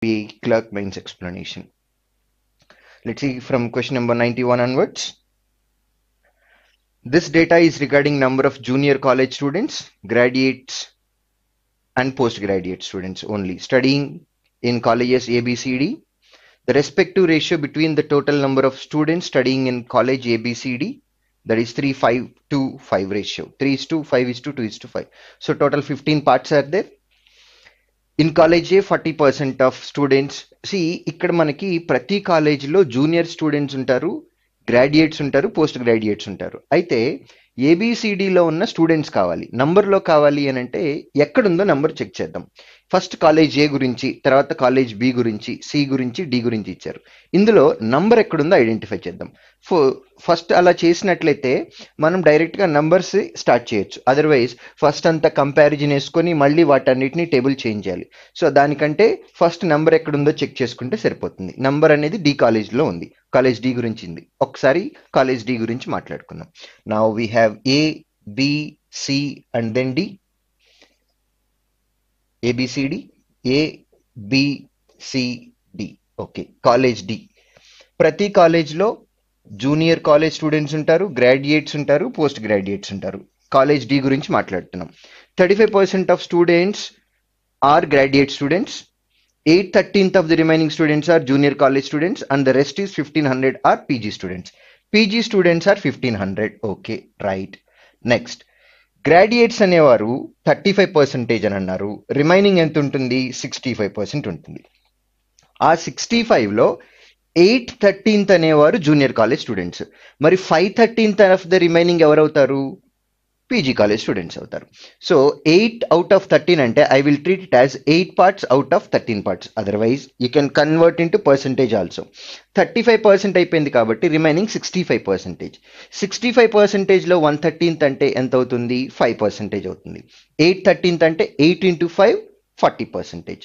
be clerk mains explanation. Let's see from question number 91 onwards. This data is regarding number of junior college students, graduates and postgraduate students only studying in colleges ABCD. The respective ratio between the total number of students studying in college ABCD that is 3 5 2 5 ratio 3 is to 5 is to 2 is to 5 so total 15 parts are there in కాలేజే forty percent of students C ఇక్కడ మనకి ప్రతి కాలేజీలో junior students ఉంటారు graduates ఉంటారు post graduates ఉంటారు అయితే ఏబిసిడిలో ఉన్న స్టూడెంట్స్ కావాలి నంబర్లో కావాలి అని అంటే ఎక్కడుందో నంబర్ చెక్ చేద్దాం ఫస్ట్ కాలేజ్ ఏ గురించి తర్వాత కాలేజ్ బి గురించి సి గురించి డి గురించి ఇచ్చారు ఇందులో నంబర్ ఎక్కడుందో ఐడెంటిఫై చేద్దాం ఫస్ట్ అలా చేసినట్లయితే మనం డైరెక్ట్గా నంబర్స్ స్టార్ట్ చేయొచ్చు అదర్వైజ్ ఫస్ట్ అంతా కంపారిజన్ వేసుకొని మళ్ళీ వాటన్నిటిని టేబుల్ చేంజ్ చేయాలి సో దానికంటే ఫస్ట్ నంబర్ ఎక్కడుందో చెక్ చేసుకుంటే సరిపోతుంది నంబర్ అనేది డి కాలేజ్లో ఉంది కాలేజ్ డి ఉంది ఒకసారి కాలేజ్ డి గురించి మాట్లాడుకుందాం నా we have A B C and then D ABCD ABCD okay college D ప్రతి కాలేజ్లో జూనియర్ కాలేజ్ స్టూడెంట్స్ ఉంటారు గ్రాడ్యుయేట్స్ ఉంటారు పోస్ట్ గ్రాడ్యుయేట్స్ ఉంటారు కాలేజ్ డి గురించి మాట్లాడుతున్నాం thirty five percent of students are graduate students eight thirteenth of the remaining students are junior college students and the rest is fifteen hundred are PG students PG students are fifteen hundred okay right next graduates అనేవారు thirty five percentage అని అన్నారు remaining ఎంత ఉంటుంది sixty five percent ఉంటుంది ఆ sixty ఫైవ్లో eight thirteenth అనేవారు junior college students మరి five thirteenth of the remaining ఎవరవుతారు పీజీ కాలేజ్ స్టూడెంట్స్ అవుతారు so eight out of thirteen అంటే I will treat it as eight parts out of thirteen parts otherwise you can convert into percentage also thirty five percent అయిపోయింది కాబట్టి remaining sixty five percentage sixty five పర్సెంటేజ్లో one thirteenth అంటే ఎంత అవుతుంది five percentage అవుతుంది eight thirteenth అంటే eight into five forty percentage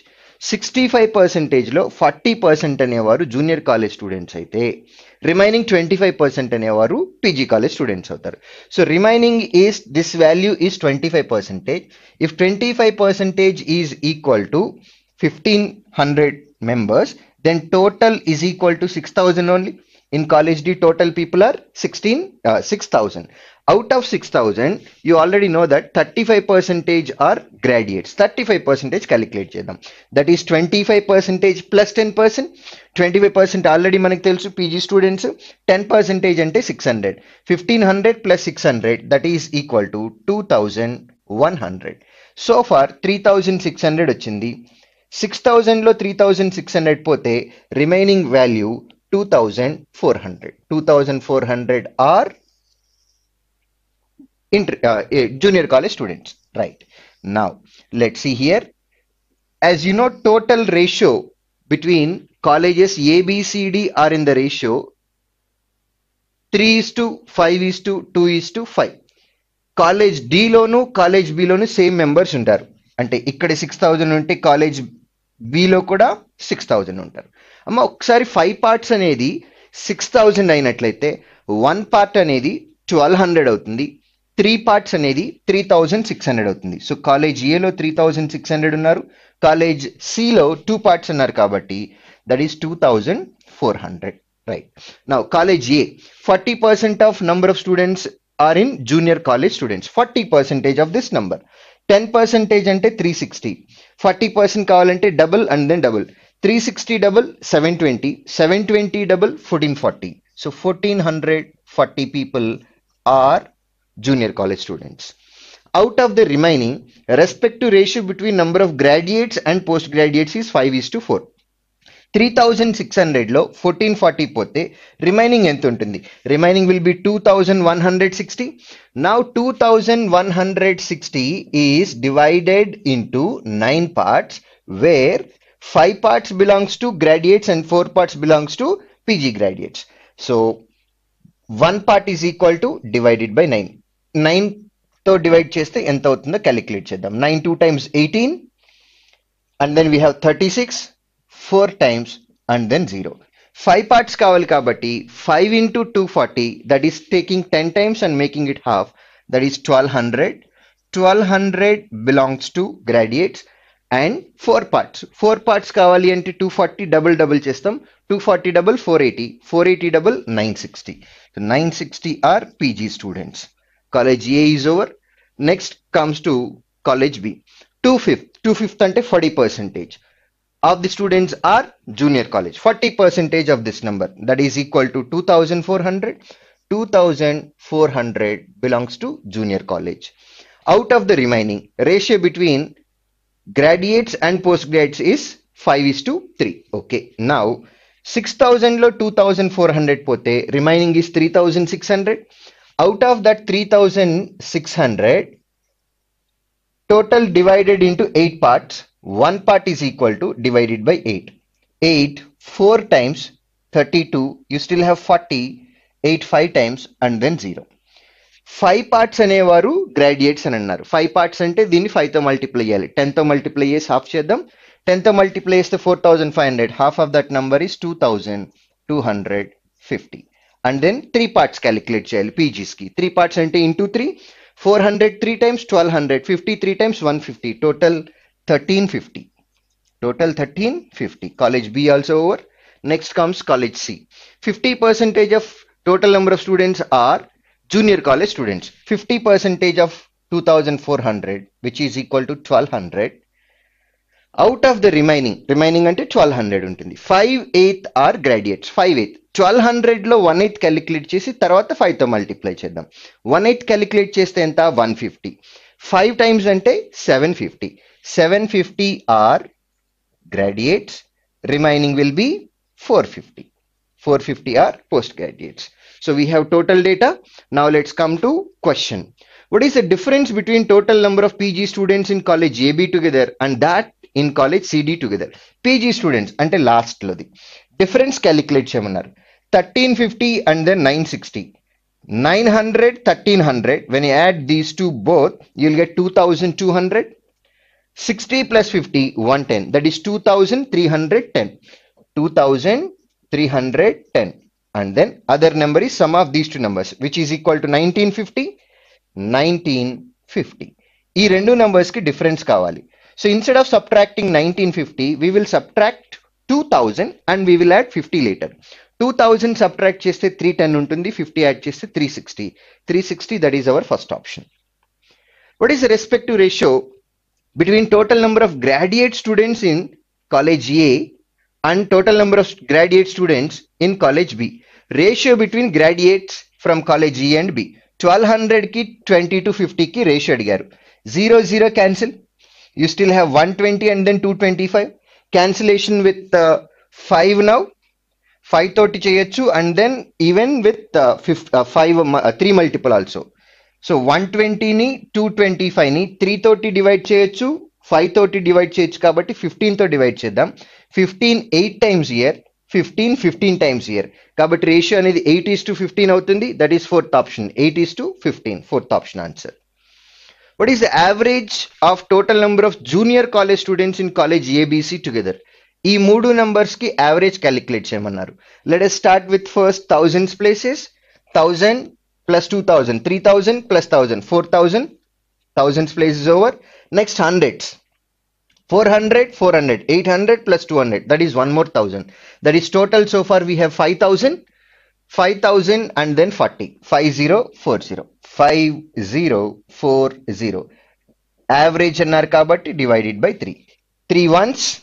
sixty five పర్సెంటేజ్లో forty percent అనేవారు జూనియర్ కాలేజ్ స్టూడెంట్స్ అయితే రిమైనింగ్ ట్వంటీ ఫైవ్ పర్సెంట్ అనేవారు పీజీ కాలేజ్ స్టూడెంట్స్ అవుతారు so remaining is this value is twenty five percentage if twenty five percentage is equal to fifteen hundred members then total is equal to six thousand only in college D total people are sixteen six thousand out of six thousand you already know that thirty five percentage are graduates thirty five percentage calculate చేద్దాం that is twenty five percentage plus ten percent twenty five percent already మనకు తెలుసు PG students ten percentage అంటే six hundred fifteen hundred plus six hundred that is equal to two thousand one hundred so far three thousand six hundred వచ్చింది six థౌజండ్లో three thousand six hundred పోతే remaining value two thousand four hundred two thousand four hundred are junior college students, right? Now, let's see here. As you know, total ratio between colleges A, B, C, D are in the ratio 3 is to 5 is to 2 is to 5. College డిలోను college బిలోను same members ఉంటారు అంటే ఇక్కడ six thousand ఉంటే college బిలో కూడా six thousand ఉంటారు అమ్మ ఒకసారి ఫైవ్ పార్ట్స్ అనేది సిక్స్ థౌజండ్ అయినట్లయితే వన్ పార్ట్ అనేది ట్వెల్వ్ హండ్రెడ్ అవుతుంది త్రీ పార్ట్స్ అనేది త్రీ థౌజండ్ సిక్స్ హండ్రెడ్ అవుతుంది సో కాలేజ్ ఏలో త్రీ థౌజండ్ సిక్స్ హండ్రెడ్ ఉన్నారు కాలేజ్ సిలో టూ పార్ట్స్ ఉన్నారు కాబట్టి that is two thousand four hundred right నా college A forty percent of number of students are in junior college students forty percentage of this number ten percentage అంటే three sixty forty percent కావాలంటే double and then double three sixty double seven twenty seven twenty double fourteen forty so fourteen hundred forty people are junior college students. Out of the remaining, respect to ratio between number of graduates and postgraduates is 5 is to 4. 3600 lo 1440 pote remaining enth untundi remaining will be 2160 now 2160 is divided into 9 parts where 5 parts belongs to graduates and 4 parts belongs to pg graduates so 1 part is equal to divided by 9 నైన్తో divide చేస్తే ఎంత అవుతుందో calculate చేద్దాం nine two times eighteen and then we have thirty six four times and then zero five parts కావాలి కాబట్టి five into two forty that is taking ten times and making it half that is twelve hundred twelve hundred belongs to graduates and four parts four parts కావాలి అంటే two forty double double చేస్తాం two forty double four eighty four eighty double nine sixty nine sixty are PG students college A is over. Next comes to college B. Two fifth, two fifth ante 40 percentage of the students are junior college. 40 percentage of this number that is equal to 2400. 2400 belongs to junior college. Out of the remaining ratio between graduates and postgrads is 5 is to 3. Okay. Now 6000 lo 2400 pote remaining is 3600. Out of that three thousand six hundred total divided into eight parts one part is equal to divided by eight eight four times thirty two you still have forty eight five times and then zero five parts అనేవారు graduates అని అన్నారు five parts అంటే దీన్ని ఫైవ్తో multiply చేయాలి టెన్తో multiply చేసి half చేద్దాం టెన్తో multiply చేస్తే four thousand five hundred half of that number is two thousand two hundred fifty and then three parts calculate चाहिए PG's three parts into into three 400 3 times 1200 53 times 150 total 1350 total 1350 college B also over next comes college C 50 percentage of total number of students are junior college students 50 percentage of 2400 which is equal to 1200 out of the remaining remaining అంటే twelve hundred ఉంటుంది five eighth are graduates five eighth twelve హండ్రెడ్లో one eighth calculate చేసి తర్వాత ఫైవ్తో multiply చేద్దాం one eighth calculate చేస్తే ఎంత one fifty five times అంటే seven fifty seven fifty are graduates remaining will be four fifty four fifty are post graduates so we have total data now let's come to question what is the difference between total number of PG students in college AB together and that in college CD together PG students అంటే లాస్ట్లోది difference calculate చేయమన్నారు thirteen fifty and then nine sixty nine hundred thirteen hundred when add these two both you'll get two thousand two hundred sixty plus fifty one ten that is two thousand three hundred ten two thousand three hundred ten and then other number is sum of these two numbers which is equal to nineteen fifty nineteen fifty ఈ రెండు నెంబర్స్కి difference కావాలి So instead of subtracting 1950, we will subtract 2000 and we will add 50 later. 2000 subtract చేస్తే 310 ఉంటుంది 50 add చేస్తే 360 360 that is our first option what is the respective ratio between total number of graduate students in college A and total number of graduate students in college B ratio between graduates from college A and B 1200 కి 20 to 50 కి ratio. అడిగారు 0 0 you still have 120 and then 225 cancellation with uh, 5 now 530 చేయొచ్చు and then even with ఫిఫ్ five three multiple also so one ట్వంటీని two twenty ఫైవ్ని three తోటి divide చేయొచ్చు five తోటి డివైడ్ చేయొచ్చు కాబట్టి ఫిఫ్టీన్తో డివైడ్ చేద్దాం fifteen eight times here fifteen fifteen times here కాబట్టి రేషియో అనేది ఎయిట్ ఈస్ టు ఫిఫ్టీన్ అవుతుంది that is fourth option eight is to fifteen fourth option answer what is the average of total number of junior college students in college ABC together? E moodu numbers ki average calculate chemanaru. Let us start with first thousands places. Thousand two thousand, three thousand plus thousand, thousand plus thousand. Thousands places over. Next hundreds. 400, 400, 800 plus 200, that is one more thousand. That is total so far we have 5,000 five thousand and then forty. Five zero four zero. Five zero four zero. Average NR kabatti divided by three. Three ones,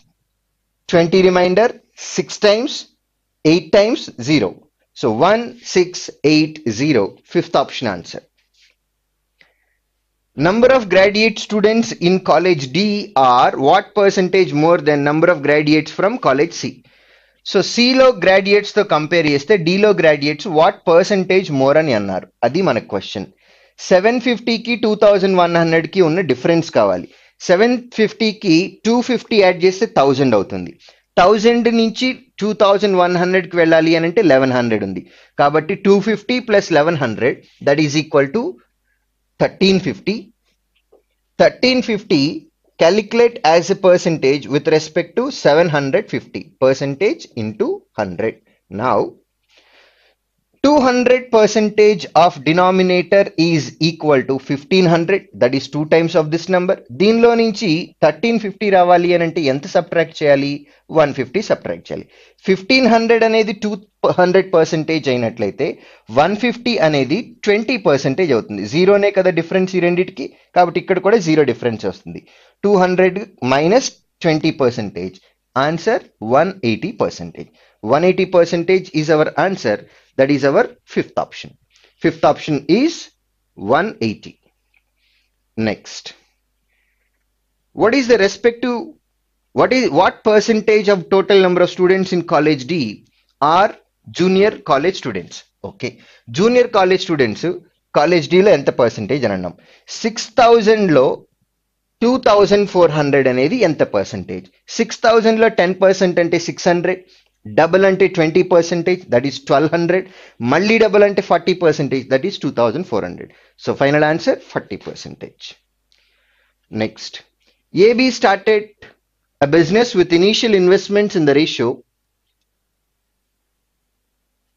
twenty remainder, six times, eight times, zero. So one six eight zero. Fifth option answer. Number of graduate students in college D are what percentage more than number of graduates from college C? So సిలో గ్రాడ్యుయేట్స్తో compare చేస్తే డీలో graduates what percentage more అని అన్నారు అది మన question seven ఫిఫ్టీకి two thousand one హండ్రెడ్కి ఉన్న డిఫరెన్స్ కావాలి సెవెన్ ఫిఫ్టీకి టూ ఫిఫ్టీ యాడ్ చేస్తే థౌజండ్ అవుతుంది థౌజండ్ నుంచి టూ థౌజండ్ వన్ హండ్రెడ్కి వెళ్ళాలి అని అంటే లెవెన్ హండ్రెడ్ ఉంది కాబట్టి two fifty plus eleven hundred that is equal to thirteen fifty thirteen fifty Calculate as a percentage with respect to 750 percentage into 100. Now 200 percentage of denominator is equal to 1500 that is 2 times of this number దీనిలో నుంచి 1350 రావాలి అని అంటే ఎంత subtract చేయాలి 150 subtract చేయాలి 1500 అనేది 200 percentage అయినట్లయితే 150 అనేది 20 పర్సెంటేజ్ అవుతుంది జీరోనే కదా డిఫరెన్స్ ఈ రెండింటికి కాబట్టి ఇక్కడ కూడా జీరో డిఫరెన్స్ వస్తుంది 200 minus 20 percentage. Answer 180 percentage. 180 percentage is our answer. That is our fifth option. Fifth option is 180. Next. What is the respective, what is, what percentage of total number of students in college D are junior college students? Okay. Junior college students, College D la percentage అని అన్నాం 6000 థౌజండ్లో two thousand four hundred అనేది ఎంత percentage six థౌజండ్లో ten percent అంటే six hundred double అంటే twenty percentage that is twelve hundred మళ్ళీ double అంటే forty percentage that is two thousand four hundred so final answer forty percentage next A B started a business with initial investments in the ratio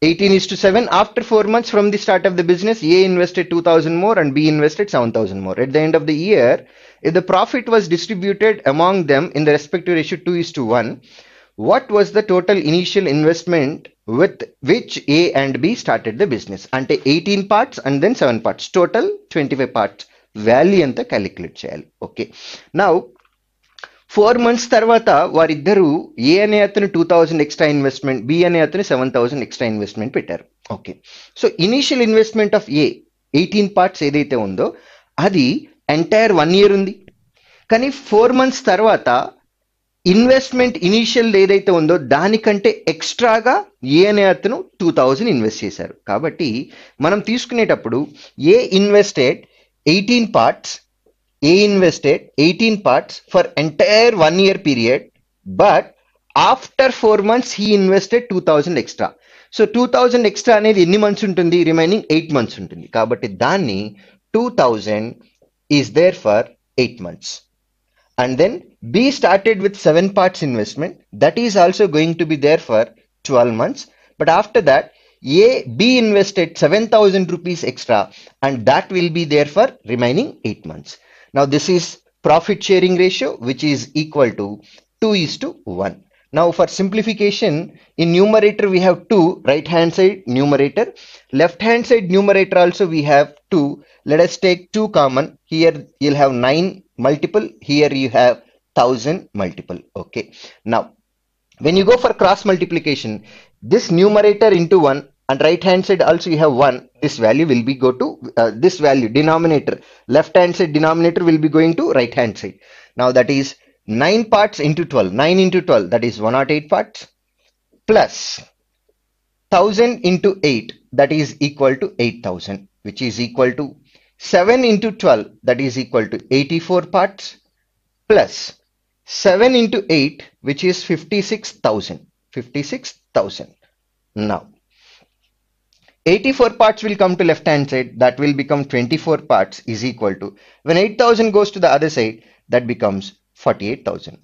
18 is to 7 after 4 months from the start of the business a invested 2000 more and b invested 7000 more at the end of the year if the profit was distributed among them in the respective ratio 2 is to 1 what was the total initial investment with which a and b started the business Until 18 parts and then 7 parts total 25 parts Value ఎంత the చేయాలి Okay. Now. Four months తర్వాత వారిద్దరూ A అనే అతను two thousand extra investment B అనే అతను seven thousand extra investment పెట్టారు okay so initial investment of A eighteen parts ఏదైతే ఉందో అది ఎంటైర్ వన్ ఇయర్ ఉంది కానీ ఫోర్ మంత్స్ తర్వాత ఇన్వెస్ట్మెంట్ ఇనీషియల్ ఏదైతే ఉందో దానికంటే ఎక్స్ట్రాగా ఏ అనే అతను టూ థౌజండ్ ఇన్వెస్ట్ చేశారు కాబట్టి మనం తీసుకునేటప్పుడు A invested eighteen parts A invested 18 parts for entire one year period, but after four months, he invested 2000 extra. So 2000 extra and any months untundi, remaining eight months untundi. Kabati dani 2000 is there for eight months. And then B started with seven parts investment. That is also going to be there for 12 months. But after that, A, B invested 7,000 rupees extra and that will be there for remaining eight months. Now this is profit sharing ratio which is equal to 2 is to 1. Now for simplification in numerator we have 2 right hand side numerator left hand side numerator also we have 2 let us take 2 common here you'll have 9 multiple here you have 1000 multiple okay now when you go for cross multiplication this numerator into 1 and right hand side also you have 1 this value will be go to uh, this value denominator left hand side denominator will be going to right hand side now that is 9 parts into 12 9 into 12 that is 108 parts plus 1000 into 8 that is equal to 8000 which is equal to 7 into 12 that is equal to 84 parts plus 7 into 8 which is 56000 56000 now 84 parts will come to left hand side that will become 24 parts is equal to when 8000 goes to the other side that becomes 48000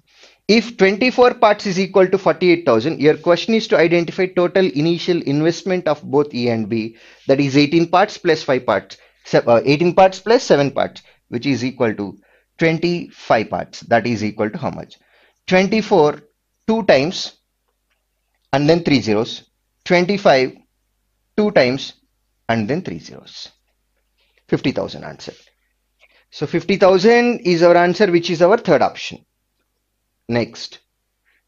if 24 parts is equal to 48000 your question is to identify total initial investment of both e and b that is 18 parts plus 5 parts uh, 18 parts plus 7 parts which is equal to 25 parts that is equal to how much 24 two times and then three zeros 25 two times and then three zeros 50,000 answer so 50,000 is our answer which is our third option next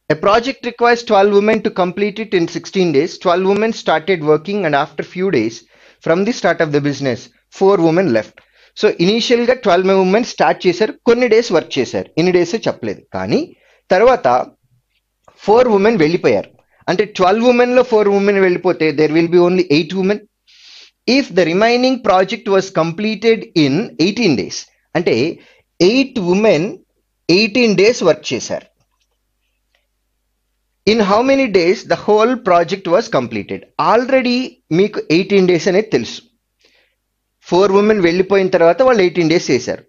a project requires 12 women to complete it in 16 days 12 women started working and after few days from the start of the business four four women left so ఇనీషియల్గా twelve women start చేశారు కొన్ని days work చేశారు ఇన్ని days kani కానీ four women women వెళ్ళిపోయారు అంటే twelve లో four women వెళ్ళిపోతే there will be only eight women if the remaining project was completed in eighteen days అంటే eight women eighteen days work చేశారు in how many days the whole project was completed already మీకు eighteen days అనేది తెలుసు four women వెళ్ళిపోయిన తర్వాత వాళ్ళు eighteen days చేశారు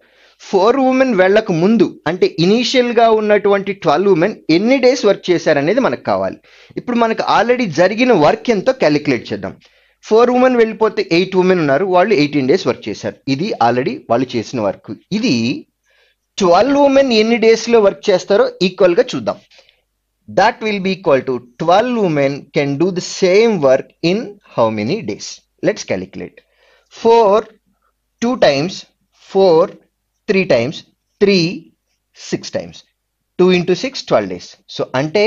four women వెళ్ళక ముందు అంటే ఇనీషియల్గా ఉన్నటువంటి ట్వెల్వ్ ఉమెన్ ఎన్ని డేస్ వర్క్ చేశారనేది మనకు కావాలి ఇప్పుడు మనకు ఆల్రెడీ జరిగిన వర్క్ ఎంతో క్యాలిక్యులేట్ చేద్దాం ఫోర్ ఉమెన్ వెళ్ళిపోతే ఎయిట్ ఉమెన్ ఉన్నారు వాళ్ళు ఎయిటీన్ డేస్ వర్క్ చేశారు ఇది ఆల్రెడీ వాళ్ళు చేసిన వర్క్ ఇది ట్వెల్వ్ ఉమెన్ ఎన్ని డేస్లో వర్క్ చేస్తారో ఈక్వల్గా చూద్దాం that will be equal to twelve women can do the same work in how many days let's calculate four two times four three times three six times two into six twelve days so అంటే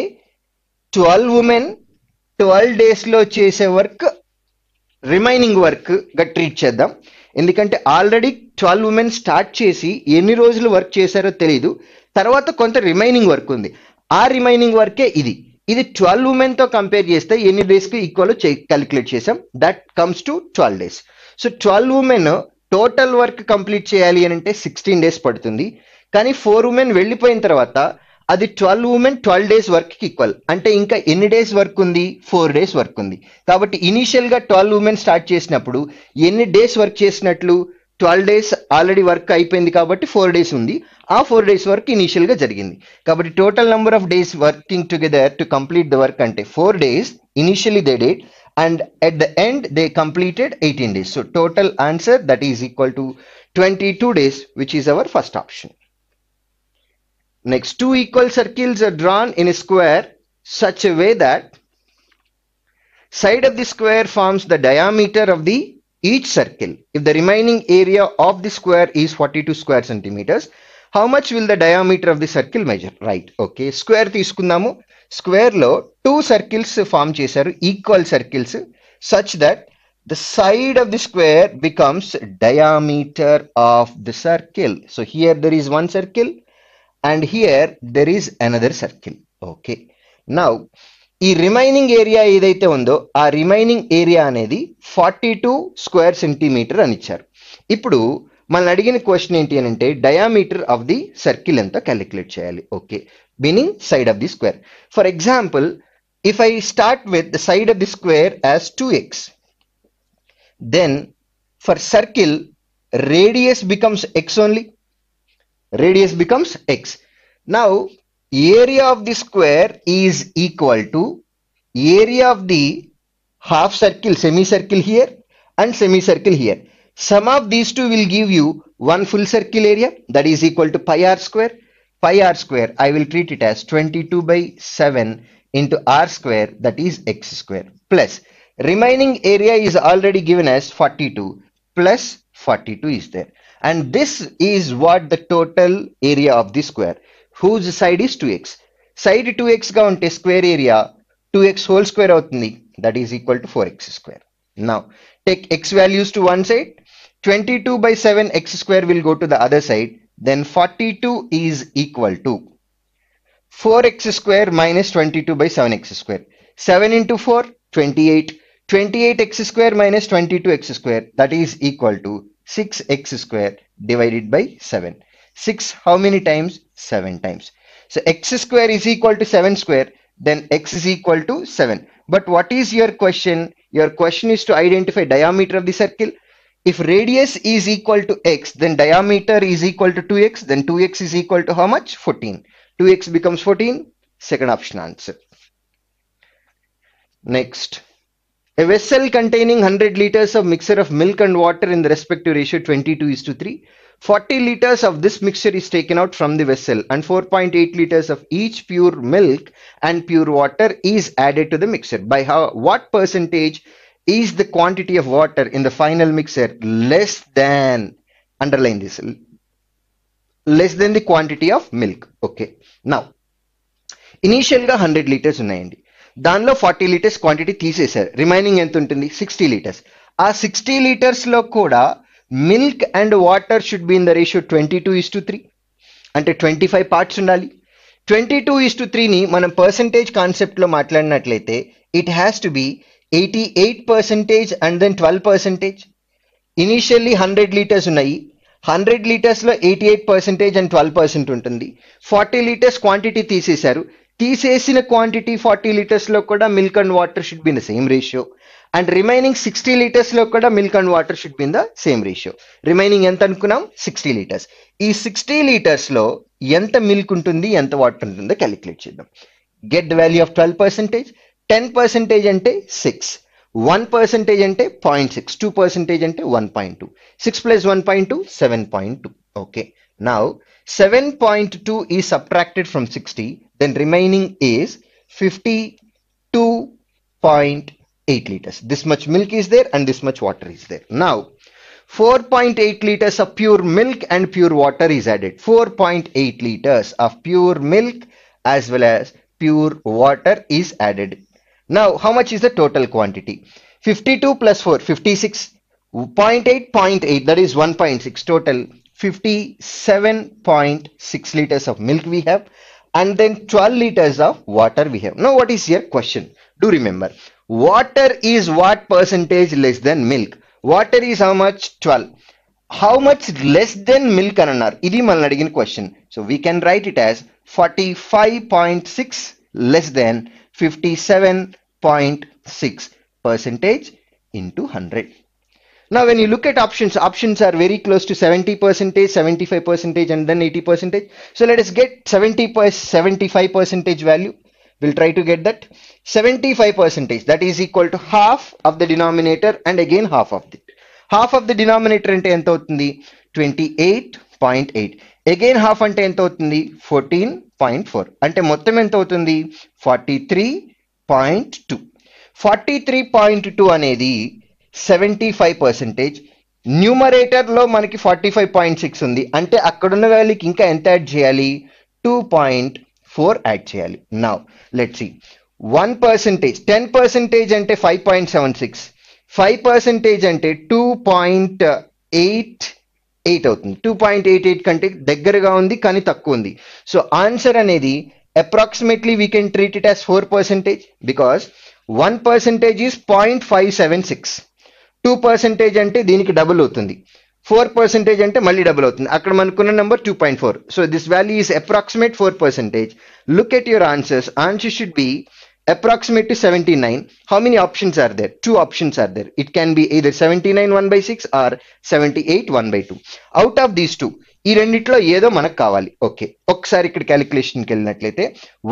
twelve women twelve డేస్లో చేసే work remaining వర్క్గా treat చేద్దాం ఎందుకంటే already twelve women start చేసి ఎన్ని రోజులు work చేశారో తెలియదు తర్వాత కొంత రిమైనింగ్ వర్క్ ఉంది ఆ రిమైనింగ్ వర్కే ఇది ఇది ట్వెల్వ్ ఉమెన్తో కంపేర్ చేస్తే ఎన్ని డేస్కి ఈక్వల్ కాలిక్యులేట్ చేసాం that comes to twelve days so twelve women total work complete చేయాలి అని అంటే సిక్స్టీన్ డేస్ పడుతుంది కానీ ఫోర్ ఉమెన్ వెళ్ళిపోయిన తర్వాత అది ట్వెల్వ్ ఉమెన్ ట్వెల్వ్ డేస్ వర్క్కి ఈక్వల్ అంటే ఇంకా ఎన్ని డేస్ వర్క్ ఉంది ఫోర్ డేస్ వర్క్ ఉంది కాబట్టి ఇనీషియల్గా ట్వెల్వ్ ఉమెన్ స్టార్ట్ చేసినప్పుడు ఎన్ని డేస్ వర్క్ చేసినట్లు ట్వెల్వ్ డేస్ ఆల్రెడీ వర్క్ అయిపోయింది కాబట్టి ఫోర్ డేస్ ఉంది ఆ ఫోర్ డేస్ వర్క్ ఇనీషియల్గా జరిగింది కాబట్టి total number of days working together to complete the work అంటే four days initially they did and at the end they completed 18 days so total answer that is equal to 22 days which is our first option next two equal circles are drawn in a square such a way that side of the square forms the diameter of the each circle if the remaining area of the square is 42 square centimeters how much will the diameter of the circle measure right okay square తీసుకుందాము స్క్వేర్లో two circles form చేశారు equal circles such that the side of the square becomes diameter of the circle so here there is one circle and here there is another circle okay now ఈ remaining area ఏదైతే ఉందో ఆ remaining area అనేది forty two square centimetre అని ఇచ్చారు ఇప్పుడు మనల్ని అడిగిన క్వశ్చన్ ఏంటి అని అంటే డయామీటర్ ఆఫ్ ది సర్కిల్ ఎంత క్యాలిక్యులేట్ చేయాలి okay meaning side of the square for example if I start with the side of the square as two X then for circle radius becomes x only radius becomes x now area of the square is equal to area of the half circle semicircle here and semicircle here Sum of these two will give you one full circle area that is equal to pi r square. Pi r square, I will treat it as 22 by 7 into r square that is x square plus remaining area is already given as 42 plus 42 is there and this is what the total area of the square whose side is 2x side 2x Count unte square area 2x whole square avutundi that is equal to 4x square now take x values to one side 22 by 7 x square will go to the other side. Then 42 is equal to 4x square minus 22 by 7x square. 7 into 4, 28. 28x square minus 22x square that is equal to 6x square divided by 7. 6 how many times? 7 times. So x square is equal to 7 square then x is equal to 7. But what is your question? Your question is to identify diameter of the circle if radius is equal to x then diameter is equal to 2x then 2x is equal to how much 14 2x becomes 14 second option answer next a vessel containing 100 liters of mixture of milk and water in the respective ratio 22 is to 3 40 liters of this mixture is taken out from the vessel and 4.8 liters of each pure milk and pure water is added to the mixture by how what percentage is the quantity of water in the final mixture less than underline this less than the quantity of milk okay నా ఇనీషియల్గా hundred litres ఉన్నాయండి దానిలో forty litres quantity తీసేశారు remaining ఎంత ఉంటుంది sixty litres ఆ sixty లీటర్స్లో కూడా milk and water should be in the ratio twenty two is to three అంటే ట్వంటీ ఫైవ్ పార్ట్స్ ఉండాలి ట్వంటీ టూ ఇస్ టు త్రీని మనం పర్సంటేజ్ కాన్సెప్ట్లో మాట్లాడినట్లయితే it has to be eighty percentage and then twelve percentage initially hundred litres ఉన్నాయి hundred లీటర్స్లో eighty eight percentage and twelve percent ఉంటుంది forty litres quantity తీసేశారు తీసేసిన quantity forty లీటర్స్లో కూడా milk and water should be in the same ratio and remaining sixty లీటర్స్లో కూడా milk and water should be in the same ratio remaining ఎంత అనుకున్నాం sixty litres ఈ సిక్స్టీ లీటర్స్లో ఎంత మిల్క్ ఉంటుంది ఎంత వాటర్ ఉంటుందో క్యాలిక్యులేట్ చేద్దాం get the value of twelve percentage ten percentage అంటే సిక్స్ వన్ పర్సెంటేజ్ అంటే పాయింట్ సిక్స్ టూ పర్సెంటేజ్ అంటే one point two six plus one point two seven point two okay now seven point two is subtracted from sixty then remaining is fifty two point eight litres this much milk is there and this much water is there now 4.8 liters of pure milk and pure water is added. 4.8 liters of pure milk as well as pure water is added now, how much is the total quantity? 52 plus 4, 56. 0.8, 0.8, that is 1.6 total. 57.6 liters of milk we have and then 12 liters of water we have. Now, what is your question? Do remember, water is what percentage less than milk? Water is how much? 12. How much less than milk an hour? Idi question. So, we can write it as 45.6 less than 57 0.6 percentage into 100. Now, when you look at options, options are very close to 70 percentage, 75 percentage, and then 80 percentage. So let us get 70 per 75 percentage value. We'll try to get that 75 percentage. That is equal to half of the denominator and again half of it. Half of the denominator and 10th the 28.8. Again half and 10th the 14.4. And out ఎంత the 43 point two forty three point two అనేది seventy five percentage న్యూమరేటర్లో మనకి forty five point six ఉంది అంటే అక్కడున్న వాళ్ళకి ఇంకా ఎంత యాడ్ చేయాలి టూ పాయింట్ ఫోర్ యాడ్ చేయాలి నా let see one percentage ten percentage అంటే five point seven six five percentage అంటే టూ పాయింట్ ఎయిట్ ఎయిట్ అవుతుంది టూ పాయింట్ ఎయిట్ ఎయిట్ కంటే దగ్గరగా ఉంది కానీ తక్కువ ఉంది సో ఆన్సర్ అనేది approximately we can treat it as 4 percentage because 1 percentage is 0.576 2 percentage అంటే దీనికి డబుల్ అవుతుంది 4 percentage అంటే మళ్ళీ డబుల్ అవుతుంది అక్కడ మనకున్న number 2.4 so this value is approximate 4 percentage look at your answers answer should be approximate to 79 how many options are there two options are there it can be either 79 1 by 6 or 78 1 by 2 out of these two ఈ రెండిట్లో ఏదో మనకు కావాలి okay ఒకసారి ఇక్కడ క్యాలిక్యులేషన్కి వెళ్ళినట్లయితే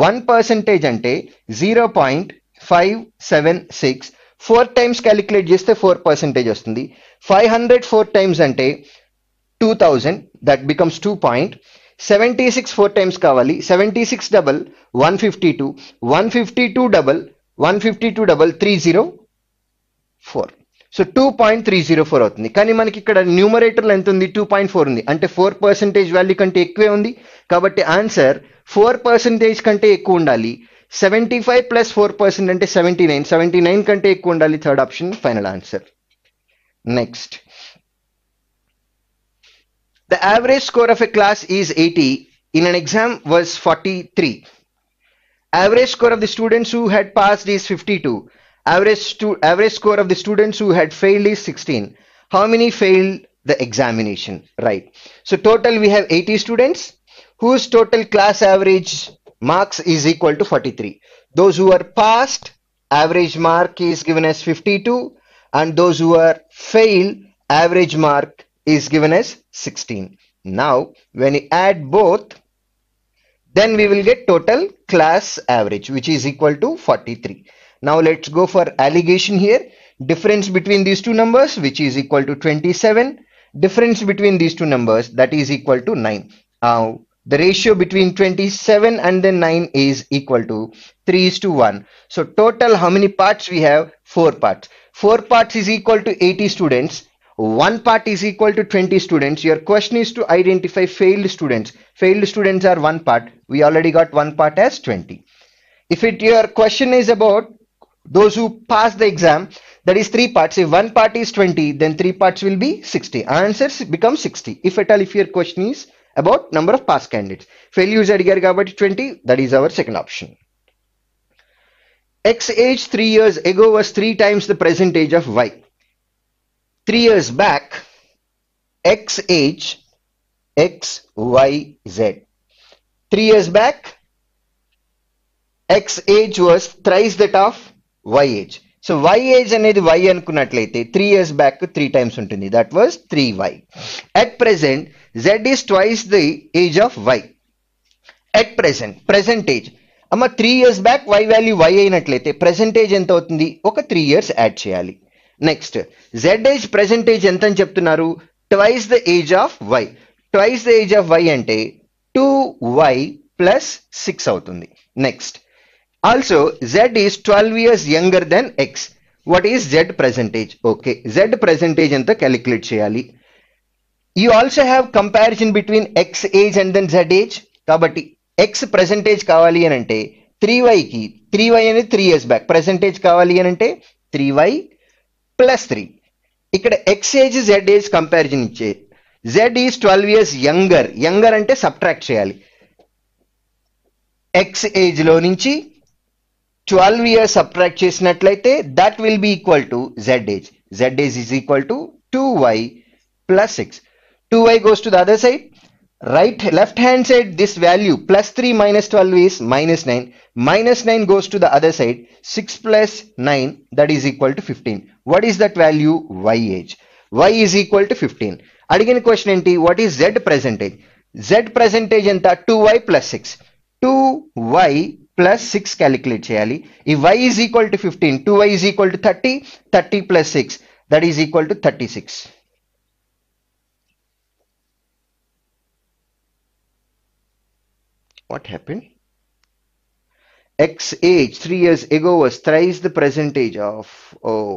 one percentage అంటే zero point five seven six four times calculate చేస్తే ఫోర్ పర్సెంటేజ్ వస్తుంది ఫైవ్ హండ్రెడ్ ఫోర్ టైమ్స్ అంటే two thousand that becomes two point seventy six four times కావాలి seventy six double one fifty two one fifty two double one fifty two double three zero four so two point three zero four అవుతుంది కానీ మనకి ఇక్కడ న్యూమరేటర్లో ఎంత ఉంది two point four ఉంది అంటే ఫోర్ పర్సెంటేజ్ వాల్యూ కంటే ఎక్కువే ఉంది కాబట్టి ఆన్సర్ ఫోర్ పర్సెంటేజ్ కంటే ఎక్కువ ఉండాలి seventy five plus four percent అంటే సెవెంటీ నైన్ సెవెంటీ నైన్ కంటే ఎక్కువ ఉండాలి third option final answer next the average score of a class is eighty in an exam was forty three average score of the students who had passed is fifty two Average, average score of the students who had failed is 16. How many failed the examination? Right. So total we have 80 students whose total class average marks is equal to 43. Those who are passed, average mark is given as 52 and those who are failed average mark is given as 16. Now, when you add both, then we will get total class average which is equal to 43. Now let's go for allegation here. Difference between these two numbers which is equal to 27. Difference between these two numbers that is equal to 9. Now the ratio between 27 and then 9 is equal to 3 is to 1. So total how many parts we have? 4 parts. 4 parts is equal to 80 students one part is equal to 20 students your question is to identify failed students failed students are one part we already got one part as 20 if it your question is about those who pass the exam that is three parts if one part is 20 then three parts will be 60 answers become 60 if at all if your question is about number of pass candidates failures at Gargabati 20 that is our second option x age three years ago was three times the present age of y three years back x age x y z three years back x age was thrice that of Y age so Y age అనేది Y అనుకున్నట్లయితే three years back three times ఉంటుంది that was three Y at present Z is twice the age of Y at present present age అమ్మ three years back Y value Y అయినట్లయితే present age ఎంత అవుతుంది ఒక three years add చేయాలి next Z age present age ఎంత అని చెప్తున్నారు twice the age of Y twice the age of Y అంటే టూ వై ప్లస్ సిక్స్ అవుతుంది next Also, Z is 12 years younger than X. What is Z percentage? Okay, Z percentage and the calculate cheyali. You also have comparison between X age and then Z age. Kabati, X percentage kavali anante 3Y ki 3Y అనేది 3 years back percentage కావాలి అని అంటే 3Y plus 3 ఇక్కడ X age Z age comparison ఇచ్చే Z is 12 years younger younger అంటే subtract చేయాలి X age లో నుంచి 12 years subtract like that will be equal to z age z age is equal to 2y plus 6 2y goes to the other side right left hand side this value plus 3 minus 12 is minus 9 minus 9 goes to the other side 6 plus 9 that is equal to 15 what is that value y age y is equal to 15 again question enti what is z percentage z percentage enta 2y plus 6 2y plus 6 calculate చేయాలి if y is equal to 15 2y is equal to 30 30 plus 6 that is equal to 36 what happened x age three years ago was thrice the present age of oh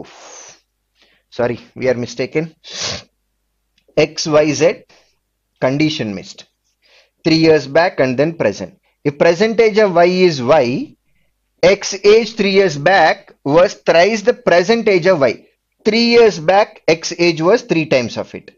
sorry we are mistaken xyz condition missed three years back and then present if percentage of y is y, x age 3 years back was thrice the present age of y. 3 years back x age was 3 times of it.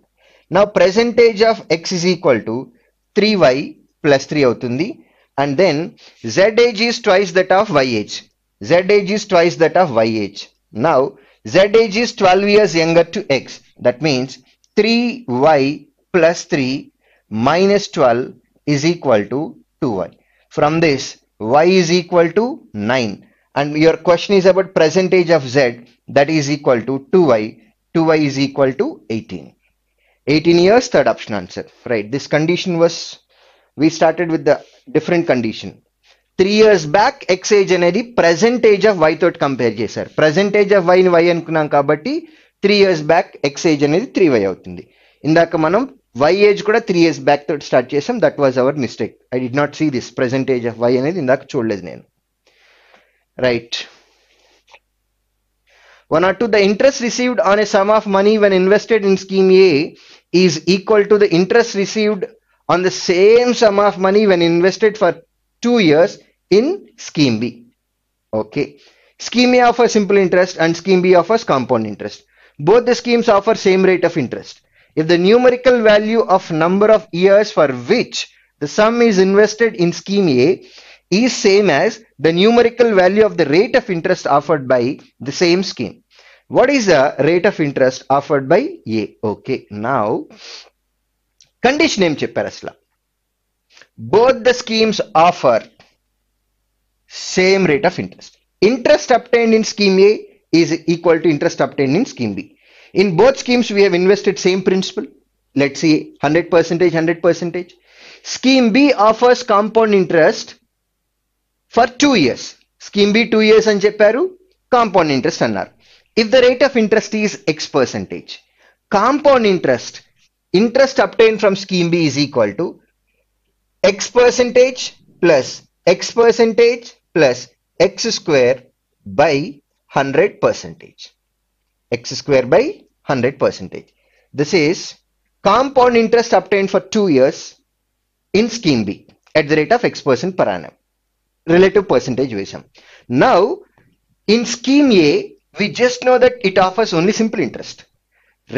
Now percentage of x is equal to 3y plus 3 outundi and then z age is twice that of y age. z age is twice that of y age. Now z age is 12 years younger to x. That means 3y plus 3 minus 12 is equal to 2y. From this, y is equal to 9 and your question is about percentage of z that is equal to 2y. 2y is equal to 18. 18 years, third option answer. Right. This condition was, we started with the different condition. Three years y years back X age Sir, present age of y compare y and of వైని three years back x age and X age అనేది three why అవుతుంది ఇందాక మనం y age kuda 3 years back third start chesam that was our mistake i did not see this percentage of y anedi indaku chudaledu nenu right one or two the interest received on a sum of money when invested in scheme a is equal to the interest received on the same sum of money when invested for 2 years in scheme b okay scheme a offers simple interest and scheme b offers compound interest both the schemes offer same rate of interest if the numerical value of number of years for which the sum is invested in scheme A is same as the numerical value of the rate of interest offered by the same scheme. What is the rate of interest offered by A? Okay, now condition name చెప్పారు అసలు both the schemes offer same rate of interest. Interest obtained in scheme A is equal to interest obtained in scheme B. In both schemes, we have invested same principle. Let's see 100 percentage, 100 percentage. Scheme B offers compound interest for two years. Scheme B two years and peru compound interest annar. if the rate of interest is x percentage compound interest interest obtained from scheme b is equal to x percentage plus x percentage plus x square by 100 percentage x square by 100 percentage. This is compound interest obtained for two years in scheme B at the rate of x percent per annum relative percentage Visham. Now in scheme A we just know that it offers only simple interest.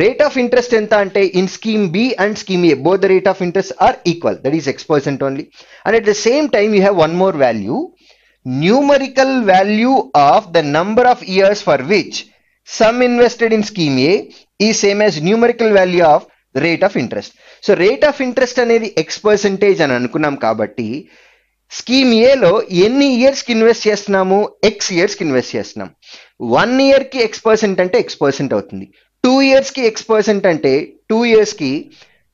Rate of interest ఎంత ante in scheme B and scheme A both the rate of interest are equal that is x percent only and at the same time you have one more value numerical value of the number of years for which sum invested in scheme A is same as numerical value of rate of interest so rate of interest అనేది X percentage అని అనుకున్నాం కాబట్టి scheme ఏలో ఎన్ని ఇయర్స్కి invest చేస్తున్నాము X ఇయర్స్కి invest చేస్తున్నాం వన్ ఇయర్కి ఎక్స్ పర్సెంట్ అంటే ఎక్స్ పర్సెంట్ అవుతుంది టూ ఇయర్స్కి ఎక్స్ పర్సెంట్ అంటే టూ ఇయర్స్కి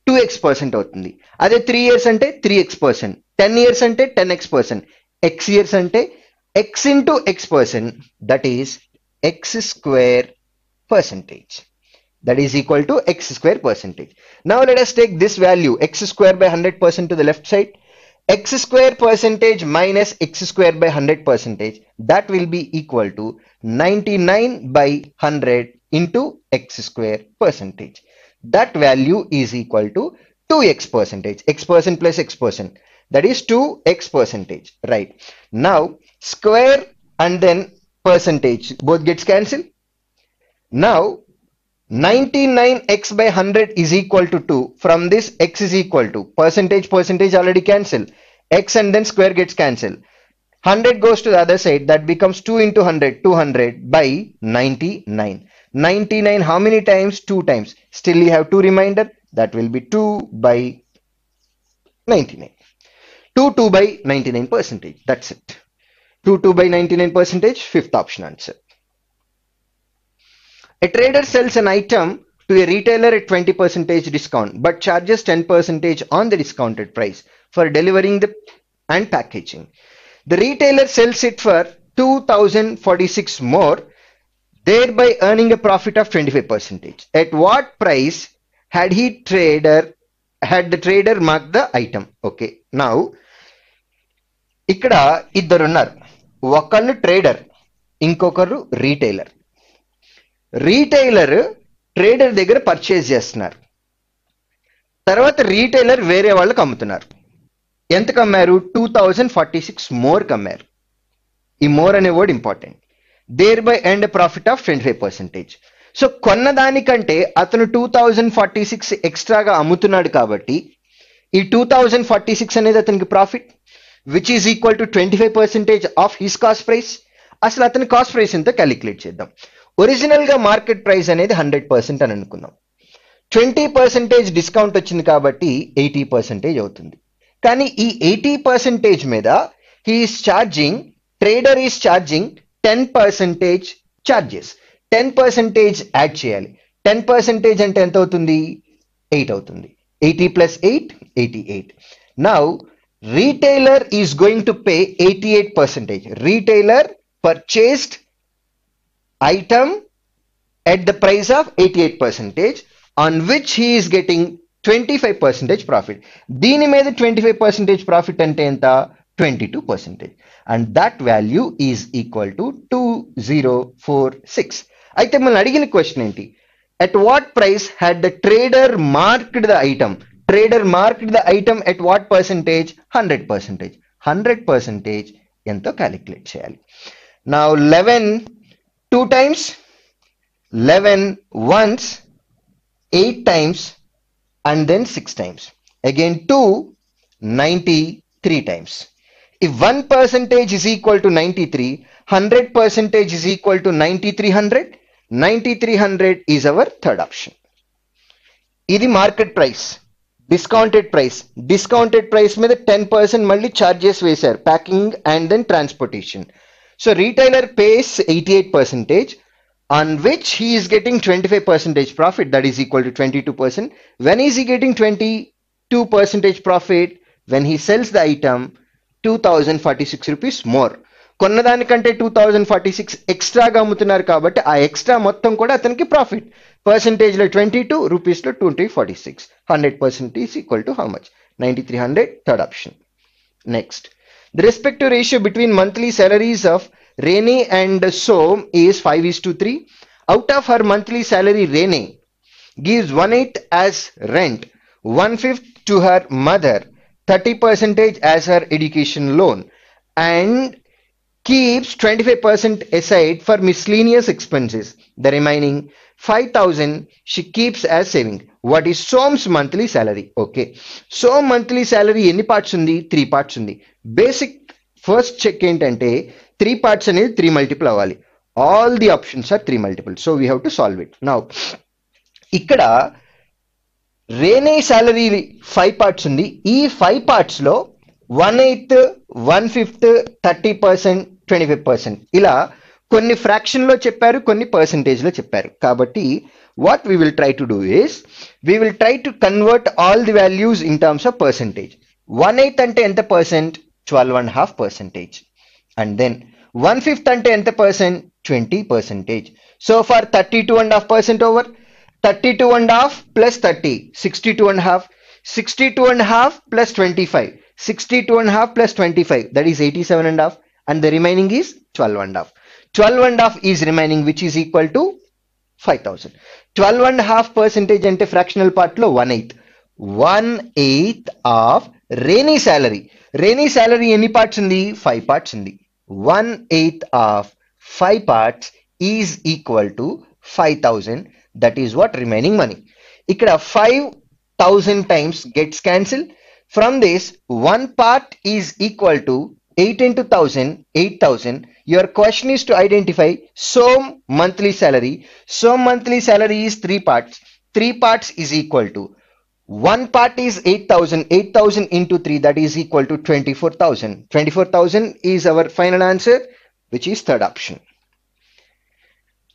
టూ ఎక్స్ పర్సెంట్ అవుతుంది అదే త్రీ ఇయర్స్ అంటే three X percent ten years అంటే ten X percent X years అంటే X into X percent that is x square percentage that is equal to x square percentage. Now let us take this value x square by 100% to the left side x square percentage minus x square by 100 percentage that will be equal to 99 by 100 into x square percentage that value is equal to 2x percentage x percent plus x percent that is 2x percentage right now square and then percentage both gets cancelled now 99 x by 100 is equal to 2 from this x is equal to percentage percentage already cancel x and then square gets cancelled 100 goes to the other side that becomes 2 into 100 200 by 99 99 how many times 2 times still you have 2 reminder. that will be 2 by 99 2 2 by 99 percentage that's it 22 by 99 percentage fifth option answer a trader sells an item to a retailer at 20 percentage discount but charges 10 percentage on the discounted price for delivering the and packaging the retailer sells it for 2046 more thereby earning a profit of 25 percentage at what price had he trader had the trader marked the item okay now ఇక్కడ ఇద్దరున్నారు ఒకళ్ళు trader ఇంకొకరు retailer retailer trader దగ్గర purchase చేస్తున్నారు తర్వాత retailer వేరే వాళ్ళకి అమ్ముతున్నారు ఎంత కమ్మారు two thousand forty six more కమ్మారు ఈ మోర్ అనే word important there buy and profit of twenty five percentage so కొన్న దానికంటే అతను టూ థౌజండ్ ఫార్టీ సిక్స్ ఎక్స్ట్రాగా అమ్ముతున్నాడు కాబట్టి ఈ టూ థౌజండ్ ఫార్టీ సిక్స్ అనేది అతనికి profit which is equal to twenty five percentage of his cost price అసలు అతని కాస్ట్ ప్రైస్ ఎంతో క్యాలిక్యులేట్ చేద్దాం ఒరిజినల్గా మార్కెట్ ప్రైస్ అనేది హండ్రెడ్ పర్సెంట్ అని అనుకుందాం ట్వంటీ పర్సెంటేజ్ డిస్కౌంట్ వచ్చింది కాబట్టి ఎయిటీ పర్సెంటేజ్ అవుతుంది కానీ ఈ ఎయిటీ పర్సెంటేజ్ మీద he is charging trader is charging ten percentage charges ten percentage add చేయాలి టెన్ పర్సెంటేజ్ అంటే ఎంత అవుతుంది ఎయిట్ అవుతుంది eighty plus eight eighty eight now retailer is going to pay 88 percentage retailer purchased item at the price of 88 percentage on which he is getting 25 percentage profit దీని the 25 percentage profit and ఎంత 22 percentage and that value is equal to 2046 item మనం అడిగిన question ఏంటి at what price had the trader marked the item trader marked the item at what percentage 100 percentage 100 percentage ento calculate cheyali now 11 two times 11 once eight times and then six times again two ninety three times if 1 percentage is equal to 93 100 percentage is equal to 9300 9300 is our third option the market price discounted price discounted price మీద ten percent మళ్ళీ charges వేశారు packing and then transportation so retailer pays eighty eight percentage on which he is getting 25 percentage profit that is equal to 22 percent when is he getting 22 percentage profit when he sells the item 2046 rupees more కొన్నదానికంటే two thousand forty six ఎక్స్ట్రాగా అమ్ముతున్నారు కాబట్టి ఆ extra మొత్తం కూడా అతనికి profit పర్సంటేజ్లో twenty two రూపీస్లో twenty forty six hundred percent is equal to how much ninety three hundred third option next the respective ratio between monthly salaries of Renee and Som is five is to three out of her monthly salary Renee gives one eighth as rent, one fifth to her mother, 30 percentage as her education loan, and keeps 25% aside for miscellaneous expenses. The remaining 5000 she keeps as saving. What is Som's monthly salary okay Som monthly salary ఎన్ని parts ఉంది three parts ఉంది basic first check ఏంటంటే three parts అనేది three multiple అవ్వాలి all the options are three multiple so we have to solve it now ఇక్కడ Renee salary five parts ఉంది ఈ five పార్ట్స్లో one eighth one fifth thirty percent twenty five percent ఇలా కొన్ని ఫ్రాక్షన్లో చెప్పారు కొన్ని పర్సంటేజ్లో చెప్పారు కాబట్టి what we will try to do this we will try to convert all the values in terms of percentage one eighth అంటే ఎంత percent twelve and half percentage and then one fifth అంటే ఎంత percent twenty percentage so far thirty two and half percent over thirty two and half plus thirty sixty two and half sixty two and half plus twenty five sixty two and half plus twenty five that is eighty seven and half and the remaining is 12 and half 12 and half is remaining which is equal to 5000 12 and half percentage అంటే fractional పార్ట్లో one eighth one eighth of Renee salary Renee salary ఎన్ని parts ఉంది five parts ఉంది one eighth of five parts is equal to five thousand that is what remaining money ఇక్కడ five thousand times gets cancel from this one part is equal to 8 into 1000, 8000. Your question is to identify some monthly salary. Some monthly salary is three parts. Three parts is equal to one part is 8000. 8000 into 3 that is equal to 24,000. 24,000 is our final answer which is third option.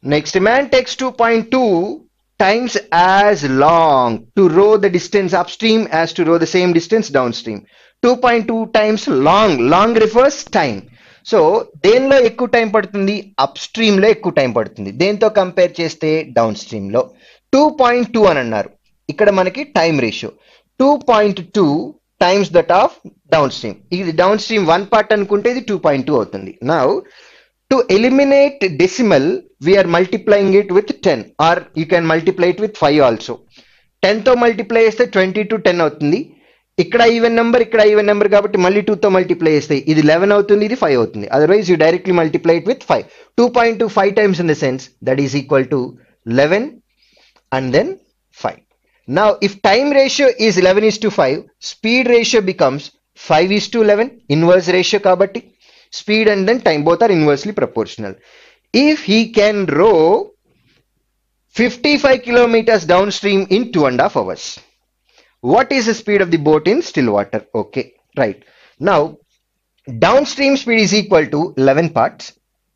Next man takes 2.2 times as long to row the distance upstream as to row the same distance downstream. Two point two times long long refers time so దేనిలో ఎక్కువ time పడుతుంది up స్ట్రీమ్లో ఎక్కువ time పడుతుంది దేంతో compare చేస్తే డౌన్ స్ట్రీమ్లో two point two అని అన్నారు ఇక్కడ మనకి time ratio two point two times that of downstream ఇది డౌన్ స్ట్రీమ్ వన్ పార్ట్ అనుకుంటే ఇది టూ పాయింట్ టూ అవుతుంది now to eliminate decimal we're multiplying it with ten or you can multiply it with five also టెన్తో multiply చేస్తే twenty two ten అవుతుంది ఇక్కడ even number ఇక్కడ even number కాబట్టి మళ్ళీ టూతో మల్టిప్లై చేస్తే ఇది లెవెన్ అవుతుంది ఇది ఫైవ్ అవుతుంది otherwise you directly multiply it with five two point two five times in the sense that is equal to eleven and then five నా if time ratio is eleven is to five speed ratio becomes five is to eleven inverse ratio కాబట్టి speed and then time both are inversely proportional if he can row fifty five kilometers downstream in two and half hours what is the speed of the boat in still water okay right now downstream speed is equal to 11 parts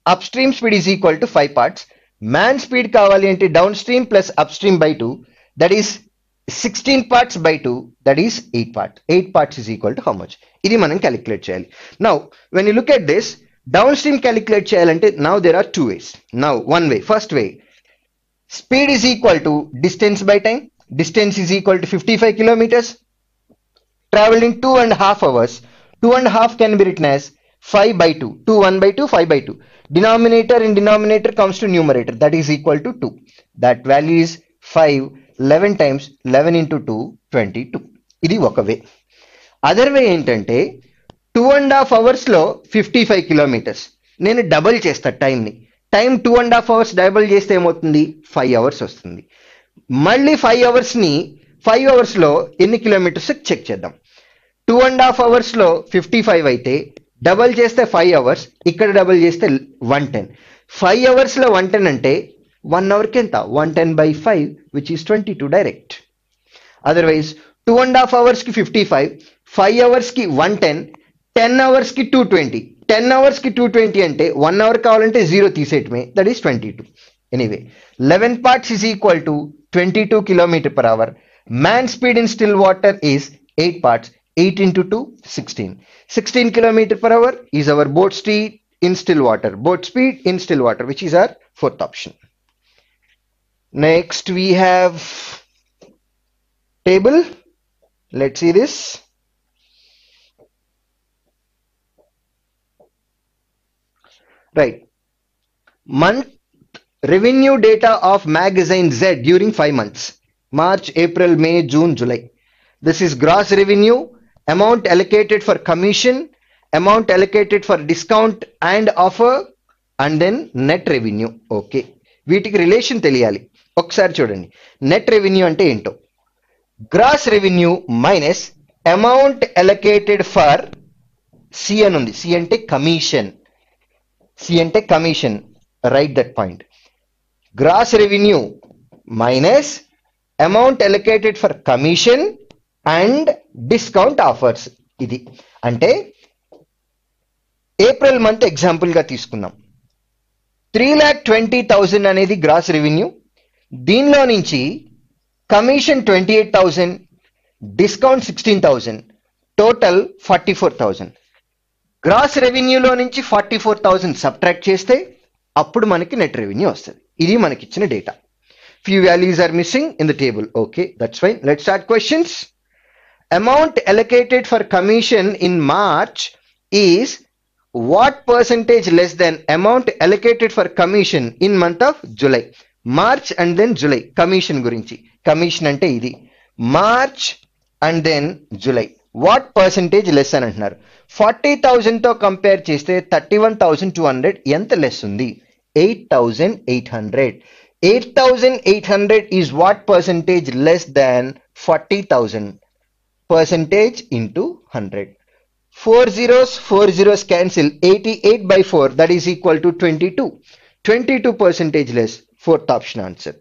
upstream speed is equal to 5 parts man speed kavali ante downstream plus upstream by 2 that is 16 parts by 2 that is 8 part 8 parts is equal to how much Idi మనం calculate చేయాలి Now, when you look at this downstream calculate calculate చేయాలంటే now there are two ways now one way, first way speed is equal to distance by distance is equal to 55 kilometers traveled in two and a half hours two and a half can be written as 5 by 2 2 1 by 2 5 by 2 denominator in denominator comes to numerator that is equal to 2 that value is 5 11 times 11 into 2 22 ఇది ఒక వే other way ఏంటంటే two and half అవర్స్లో fifty five kilometers నేను double చేస్తా టైంని time two and half hours double చేస్తే ఏమవుతుంది five hours వస్తుంది మళ్ళీ ఫైవ్ అవర్స్ని ఫైవ్ అవర్స్లో ఎన్ని కిలోమీటర్స్ చెక్ చేద్దాం టూ అండ్ హాఫ్ అవర్స్లో ఫిఫ్టీ ఫైవ్ అయితే డబల్ చేస్తే ఫైవ్ అవర్స్ ఇక్కడ డబల్ చేస్తే వన్ టెన్ ఫైవ్ అవర్స్లో వన్ టెన్ అంటే వన్ అవర్కి ఎంత one ten by five which is twenty two direct otherwise two and half అవర్స్కి ఫిఫ్టీ ఫైవ్ ఫైవ్ అవర్స్కి వన్ టెన్ టెన్ అవర్స్కి టూ ట్వంటీ టెన్ అవర్స్కి టూ ట్వంటీ అంటే వన్ అవర్ కావాలంటే జీరో తీసేయటమే that is twenty two anyway eleven parts is equal to 22 km per hour. Man speed in still water is 8 parts. 8 into 2, 16. 16 km per hour is our boat speed in still water. Boat speed in still water, which is our fourth option. Next we have table. Let's see this. Right. Month revenue data of magazine Z during five months March April May June July this is gross revenue amount allocated for commission amount allocated for discount and offer and then net revenue okay వీటికి relation తెలియాలి ఒకసారి చూడండి net revenue అంటే ఏంటో gross revenue minus amount allocated for CN ఉంది C అంటే commission C అంటే commission right that point gross revenue minus amount allocated for commission and discount offers ఇది అంటే ఏప్రిల్ మంత్ ఎగ్జాంపుల్గా తీసుకుందాం త్రీ ల్యాక్ ట్వంటీ థౌజండ్ అనేది గ్రాస్ రెవెన్యూ దీనిలో నుంచి commission twenty eight thousand discount sixteen thousand total forty four thousand gross రెవెన్యూలో నుంచి forty four thousand subtract చేస్తే అప్పుడు మనకి నెట్ రెవెన్యూ వస్తుంది ఇది మనకి ఇచ్చిన data few values are missing in the table okay that's fine let start questions amount allocated for commission in March is what percentage less then amount allocated for commission in month of July March and then July commission గురించి commission అంటే ఇది March and then July what percentage less అని అంటున్నారు forty థౌజండ్తో compare చేస్తే thirty one thousand two hundred ఎంత less ఉంది 8,800. 8,800 is what percentage less than 40,000? Percentage into 100. 4 zeros, 4 zeros cancel. 88 by 4 that is equal to 22. 22 percentage less. Fourth option answer.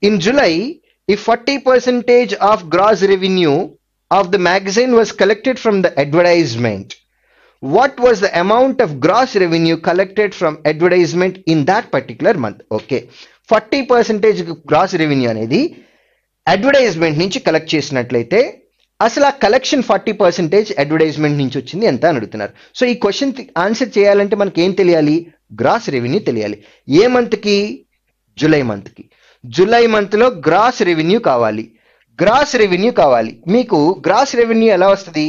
In July, if 40 percentage of gross revenue of the magazine was collected from the advertisement, what was the amount of gross revenue collected from advertisement in that particular month okay forty percentage gross revenue అనేది advertisement నుంచి collect చేసినట్లయితే అసలు ఆ collection forty percentage advertisement నుంచి వచ్చింది ఎంత అని అడుగుతున్నారు సో ఈ క్వశ్చన్ ఆన్సర్ చేయాలంటే మనకి ఏం తెలియాలి గ్రాస్ రెవెన్యూ తెలియాలి ఏ మంత్కి జులై మంత్కి జులై మంత్లో గ్రాస్ రెవెన్యూ కావాలి గ్రాస్ రెవెన్యూ కావాలి మీకు గ్రాస్ రెవెన్యూ ఎలా వస్తుంది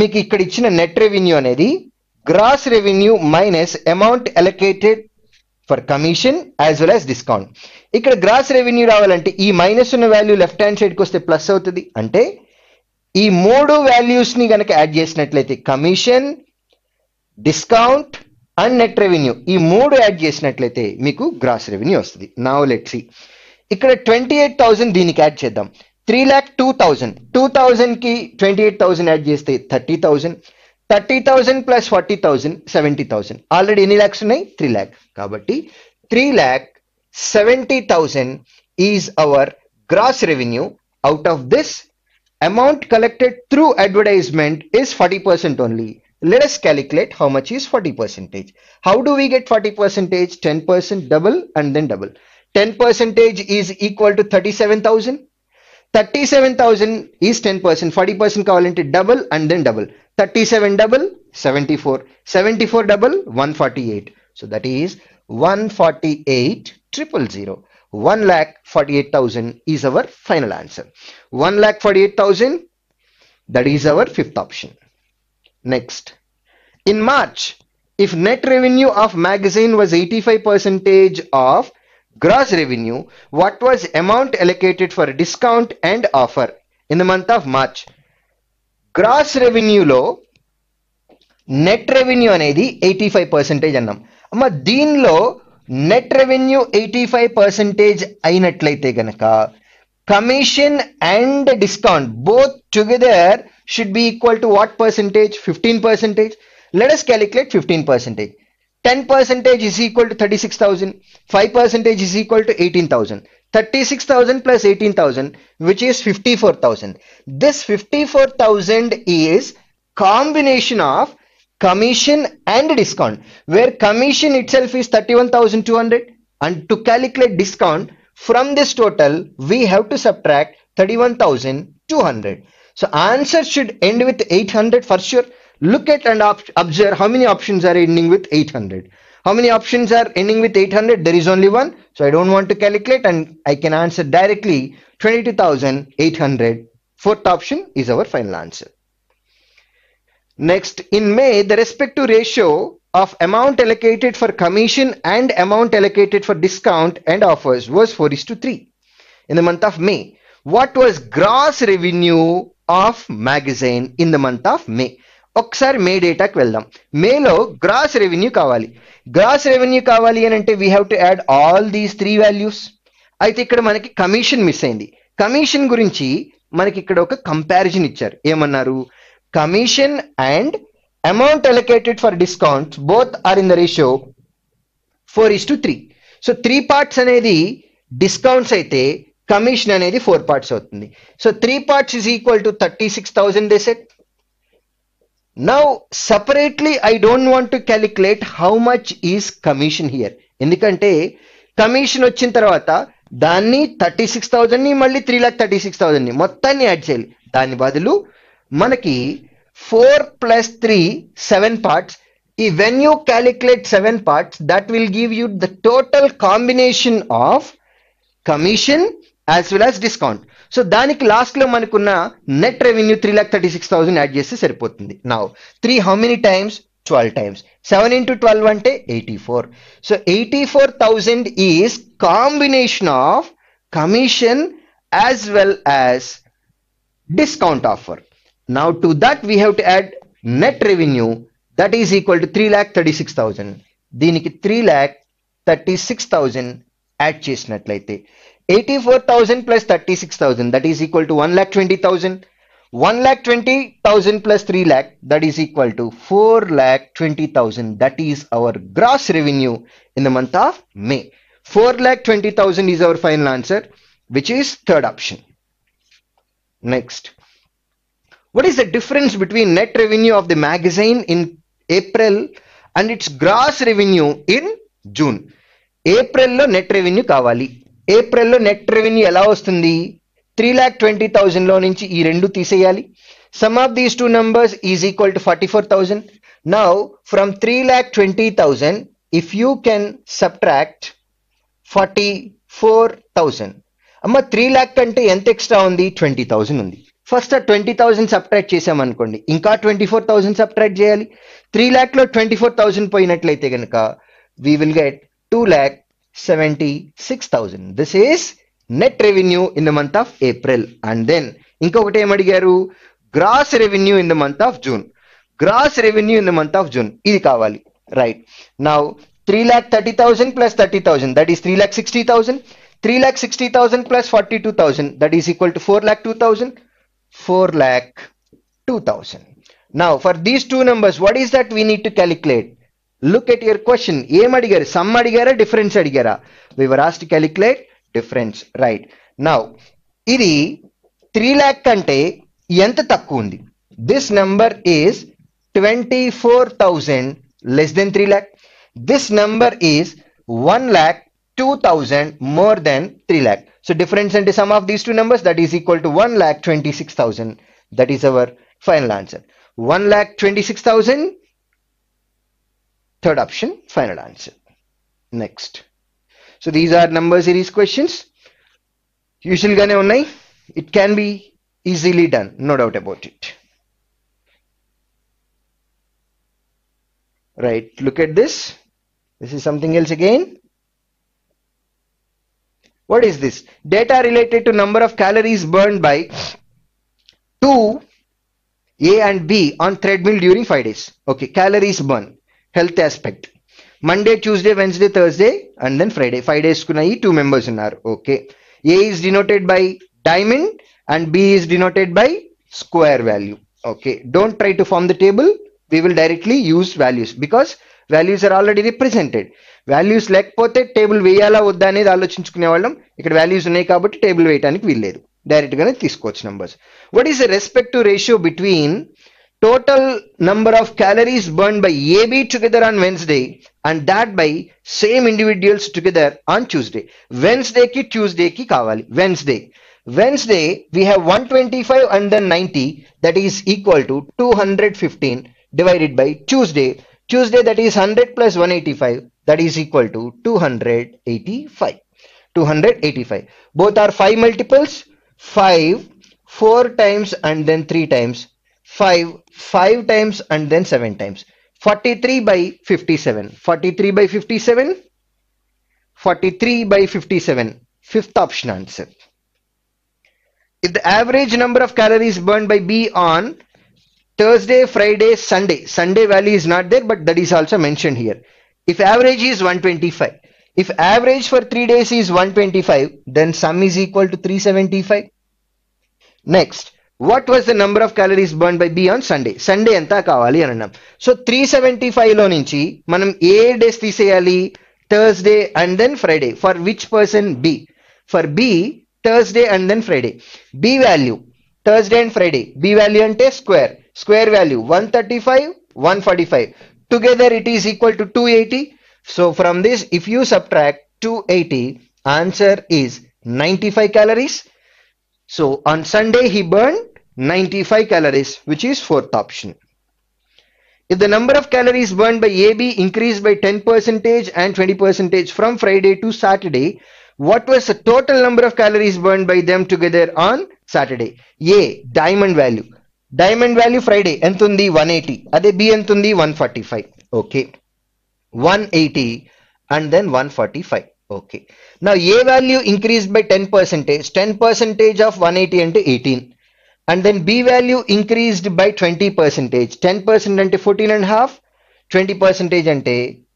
మీకు ఇక్కడ ఇచ్చిన నెట్ రెవెన్యూ అనేది gross revenue minus amount allocated for commission as well as discount ఇక్కడ గ్రాస్ రెవెన్యూ రావాలంటే ఈ మైనస్ ఉన్న వాల్యూ లెఫ్ట్ హ్యాండ్ సైడ్కి వస్తే ప్లస్ అవుతుంది అంటే ఈ మూడు ని కనుక యాడ్ చేసినట్లయితే commission discount and net revenue ఈ మూడు యాడ్ చేసినట్లయితే మీకు గ్రాస్ రెవెన్యూ వస్తుంది నా లెట్సీ ఇక్కడ ట్వంటీ ఎయిట్ థౌసండ్ దీనికి యాడ్ చేద్దాం three lakh two thousand two thousand की ट्वेंटी एट थाउजेंड ऐड చేస్తే thirty thousand thirty thousand plus forty thousand seventy thousand already ఎన్ని ల్యాక్స్ ఉన్నాయి త్రీ ల్యాక్ కాబట్టి three lakh seventy thousand is our gross revenue out of this amount collected through advertisement is forty percent only let us calculate how much is 40 percentage how do we get 40 percentage 10 percent double and then double 10 percentage is equal to 37000 37,000 is 10%, 40% covalent double and then double. 37 double, 74. 74 double, 148. So that is 148 triple zero. 1 lakh 48,000 is our final answer. 1 lakh 48,000 that is our fifth option. Next. In March, if net revenue of magazine was 85 percentage of gross revenue what was amount allocated for discount and offer in the month of March gross revenue low net revenue on 85 percentage annam amma deen lo net revenue 85 percentage ainatlaithe ganaka commission and discount both together should be equal to what percentage 15 percentage let us calculate 15 percentage 10 percentage is equal to 36,000, 5 percentage is equal to 18,000, 36,000 plus 18,000 which is 54,000. This 54,000 is combination of commission and discount where commission itself is 31,200 and to calculate discount from this total we have to subtract 31,200. So answer should end with 800 for sure look at and observe how many options are ending with 800 how many options are ending with 800 there is only one so i don't want to calculate and i can answer directly 22800 fourth option is our final answer next in may the respective ratio of amount allocated for commission and amount allocated for discount and offers was 4 is to 3 in the month of may what was gross revenue of magazine in the month of may ఒకసారి మే డేటాకి వెళ్దాం మేలో gross revenue కావాలి gross revenue కావాలి అని అంటే we have to add all these three values అయితే ఇక్కడ మనకి కమిషన్ మిస్ అయింది కమిషన్ గురించి మనకి ఇక్కడ ఒక కంపారిజన్ ఇచ్చారు ఏమన్నారు commission and amount allocated for discount both are in the ratio four is to three so three parts అనేది డిస్కౌంట్స్ అయితే కమిషన్ అనేది ఫోర్ పార్ట్స్ అవుతుంది so three parts is equal to thirty six thousand they now separately I don't want to calculate how much is commission here ఎందుకంటే commission వచ్చిన తర్వాత దాన్ని thirty six థౌజండ్ని మళ్ళీ త్రీ ల్యాక్ థర్టీ సిక్స్ థౌజండ్ని మొత్తాన్ని యాడ్ చేయాలి దాని బదులు మనకి four plus three seven parts ఈ when you calculate seven parts that will give you the total combination of commission as well as discount so దానికి లాస్ట్ లో మనకున్న net revenue three lakh thirty six thousand add చేస్తే సరిపోతుంది నా three how many times twelve times seven into twelve అంటే eighty four so eighty four thousand is combination of commission as well as discount to that we have to add net revenue that revenue equal to three to thirty six 36,000. దీనికి thirty six 36,000 add చేసినట్లయితే 84,000 plus 36,000 that is equal to 1 lakh 20,000. 1 lakh 20,000 plus 3 lakh that is equal to 4 lakh 20,000 that is our gross revenue in the month of May. 4 lakh 20,000 is our final answer which is third option. Next. What is the difference between net revenue of the magazine in April and its gross revenue in June? ఏప్రిల్లో net revenue kawali. ఏప్రిల్లో net revenue ఎలా వస్తుంది three lakh twenty థౌజండ్లో నుంచి ఈ రెండు తీసేయాలి sum of these two numbers is equal to forty four thousand now from three lakh twenty thousand if you can subtract forty four thousand అమ్మ త్రీ ల్యాక్ కంటే ఎంత ఎక్స్ట్రా ఉంది ట్వంటీ థౌజండ్ ఉంది ఫస్ట్ ఆ ట్వంటీ థౌజండ్ సబ్ట్రాక్ట్ చేసామనుకోండి ఇంకా twenty four thousand subtract చేయాలి three ల్యాక్లో ట్వంటీ ఫోర్ థౌజండ్ పోయినట్లయితే కనుక we will get two lakh 76,000. This is net revenue in the month of April. And then, inkokote emadigaru, gross revenue in the month of June. Gross revenue in the month of June. Idi kawali. Right. Now, three lakh 30,000. plus thirty That is is three thousand. Three lakh sixty lakh sixty thousand 42,000. That is equal to four thousand. Four lakh two lakh two thousand. Now, for these two numbers, what is that we need to calculate? look at your question em adigara sum adigara difference adigara we were asked to calculate difference right now idi 3 lakh kante enta takku undi this number is 24000 less than 3 lakh this number is 1 lakh 2000 more than 3 lakh so difference and sum of these two numbers that is equal to 1 lakh 26000 that is our final answer 1 lakh 26000 Third option, final answer. Next. So these are number series questions. Usually online. It can be easily done, no doubt about it. Right, look at this. This is something else again. What is this? Data related to number of calories burned by 2 A and B on treadmill during 5 days. Okay, calories burned. Health aspect Monday Tuesday Wednesday Thursday and then Friday five డేస్కున్నాయి two members ఉన్నారు okay A is denoted by diamond and B is denoted by square value okay don't try to form the table we will directly use values because values are already represented values లేకపోతే table వేయాలా వద్దా అనేది ఆలోచించుకునే వాళ్ళం ఇక్కడ values ఉన్నాయి కాబట్టి table వేయడానికి వీల్లేదు డైరెక్ట్గానే తీసుకోవచ్చు numbers what is the respect to ratio between total number of calories burned by AB together on Wednesday and that by same individuals together on Tuesday. Wednesday ki Tuesday ki kavali. Wednesday. Wednesday we have 125 and then 90 that is equal to 215 divided by Tuesday. Tuesday that is 100 plus 185 that is equal to 285. 285. Both are 5 multiples. 5, 4 times and then 3 times. 5 5 times and then 7 times 43 by 57 43 by 57 43 by 57 fifth option answer if the average number of calories burned by B on thursday friday sunday sunday value is not there but that is also mentioned here if average is 125 if average for 3 days is 125 then sum is equal to 375 next what was the number of calories burn by B on Sunday Sunday ఎంత కావాలి అని అన్నాం so three seventy ఫైవ్లో నుంచి మనం ఏ days తీసేయాలి Thursday and then Friday for which person B for B Thursday and then Friday B value Thursday and Friday B value అంటే square square value one thirty five one forty five together it is equal to two eighty so from this if you subtract two eighty answer is ninety five calories so on Sunday he burn 95 calories which is fourth option. If the number of calories burned by AB increased by 10% and 20% from Friday to Saturday, what was the total number of calories burned by them together on Saturday? A. Diamond value. Diamond value Friday entundi 180. Ade B entundi 145. Okay. 180 and then 145. Okay. Now A value increased by 10%. 10% of 180 into 18 and then B value increased by 20 percentage 10 percent and 14 and half 20 percentage and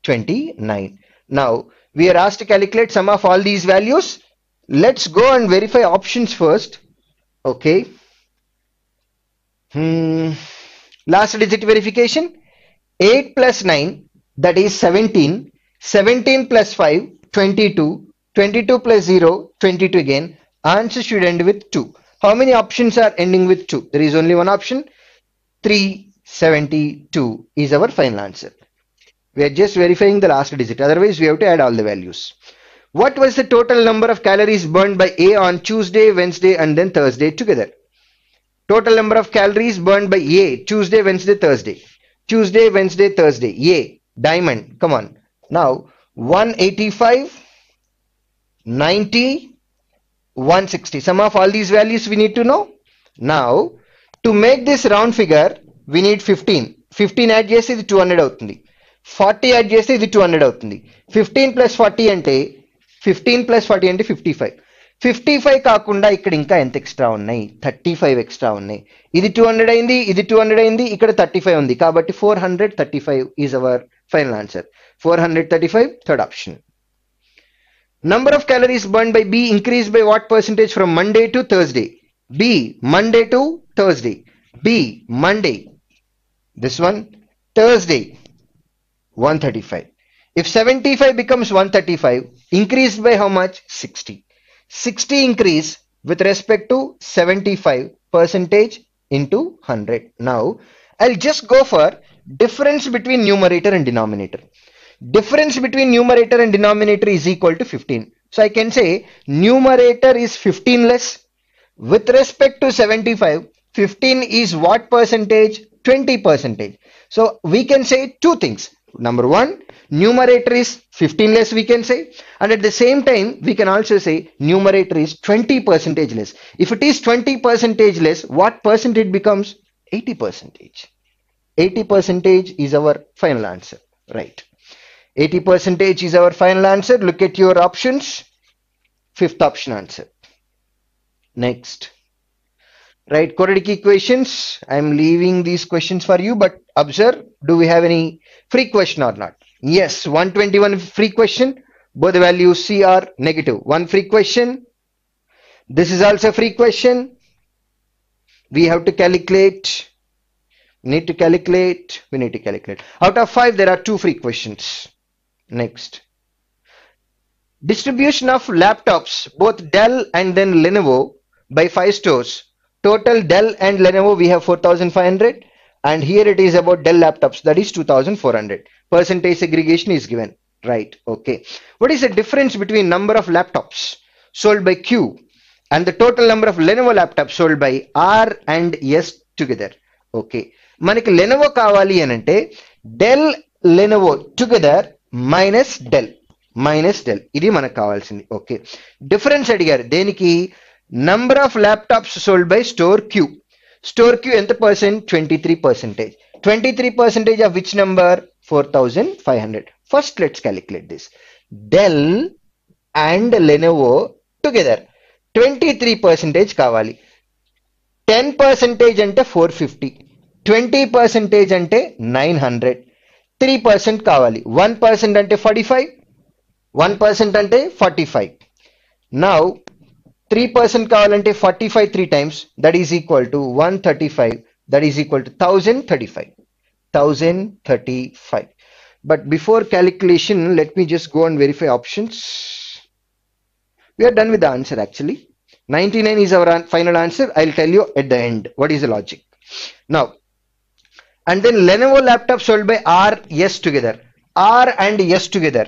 29 now we are asked to calculate sum of all these values let's go and verify options first okay hmm last digit verification 8 plus 9 that is 17 17 plus 5 22 22 plus 0 22 again answer should end with 2 how many options are ending with 2? There is only one option. 372 is our final answer. We are just verifying the last digit. Otherwise, we have to add all the values. What was the total number of calories burned by A on Tuesday, Wednesday and then Thursday together? Total number of calories burned by A, Tuesday, Wednesday, Thursday. Tuesday, Wednesday, Thursday. A, diamond. Come on. Now, 185, 90, 160. Sum of all these values we need to know. Now, to make this round figure, we need 15. 15 add చేసి ఇది 200 అవుతుంది 40 add చేసి ఇది 200 అవుతుంది 15 plus 40 అంటే 15 plus 40 అంటే 55. 55 కాకుండా ఇక్కడ ఇంకా ఎంత ఎక్స్ట్రా ఉన్నాయి 35 ఎక్స్ట్రా ఉన్నాయి ఇది 200 అయింది ఇది 200 అయింది ఇక్కడ 35 ఉంది కాబట్టి 435 is our final answer 435 third option Number of calories burned by B increased by what percentage from Monday to Thursday? B. Monday to Thursday. B. Monday. This one. Thursday. 135. If 75 becomes 135, increased by how much? 60. 60 increase with respect to 75 percentage into 100. Now, I'll just go for difference between numerator and denominator difference between numerator and denominator is equal to 15. So I can say numerator is 15 less. With respect to 75, 15 is what percentage? 20 percentage. So we can say two things. Number one, numerator is 15 less we can say and at the same time we can also say numerator is 20 percentage less. If it is 20 percentage less, what percentage becomes? 80 percentage. 80 percentage is our final answer. Right. 80 percentage is our final answer. Look at your options. Fifth option answer. Next. Right, quadratic equations. I'm leaving these questions for you, but observe, do we have any free question or not? Yes, 121 free question. Both the values C are negative. One free question. This is also free question. We have to calculate. Need to calculate. We need to calculate. Out of five, there are two free questions Next. Distribution of laptops, both Dell and then Lenovo by five stores. Total Dell and Lenovo we have 4500 and here it is about Dell laptops that is 2400. Percentage segregation is given. Right. Okay. What is the difference between number of laptops sold by Q and the total number of Lenovo laptops sold by R and S together? Okay. మనకి Lenovo కావాలి అని అంటే Dell Lenovo minus Dell minus Dell ఇది మనకు కావాల్సింది okay difference అడిగారు దేనికి number of laptops sold by store Q store Q ఎంత percent twenty three percentage twenty three percentage of which number four thousand five hundred first let's calculate this Dell and Lenovo together twenty three percentage కావాలి ten percentage అంటే four fifty twenty percentage అంటే nine hundred Three percent కావాలి one one percent అంటే forty-five, one percent one forty-five. Now three percent now three percent కావాలంటే forty five three times that is equal to 1035 thirty but before calculation let me just go and verify options we are done with the answer actually 99 is our final answer i'll tell you at the end what is the logic now and then Lenovo laptop sold by R S together R and S together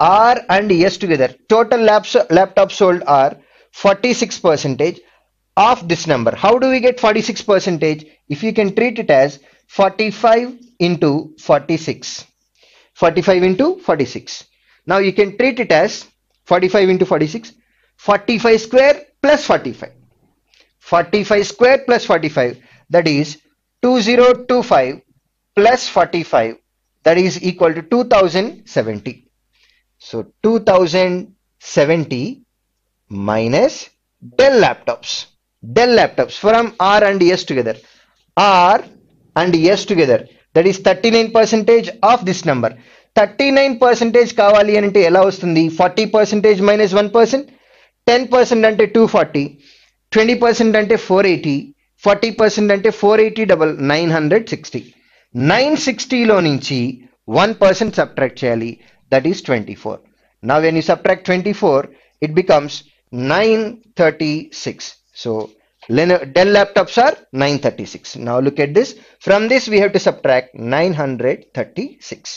R and S together total laps, laptops sold are 46 percentage of this number how do we get 46 percentage if you can treat it as 45 into 46 45 into 46 now you can treat it as 45 into 46 45 square plus 45 45 square plus 45 that is 2025 plus 45 that is equal to 2070. So 2070 minus Dell laptops. Dell laptops from R and S together. R and S together. That is 39 percentage of this number. 39 percentage కావాలి అంటే allows the 40 percentage minus 1 percent 10 percent అంటే 240 20 percent అంటే 480 40 percent ante 480 double 960 960 lo ninchi 1 percent subtract chayali that is 24 now when you subtract 24 it becomes 936 so Dell laptops are 936 now look at this from this we have to subtract 936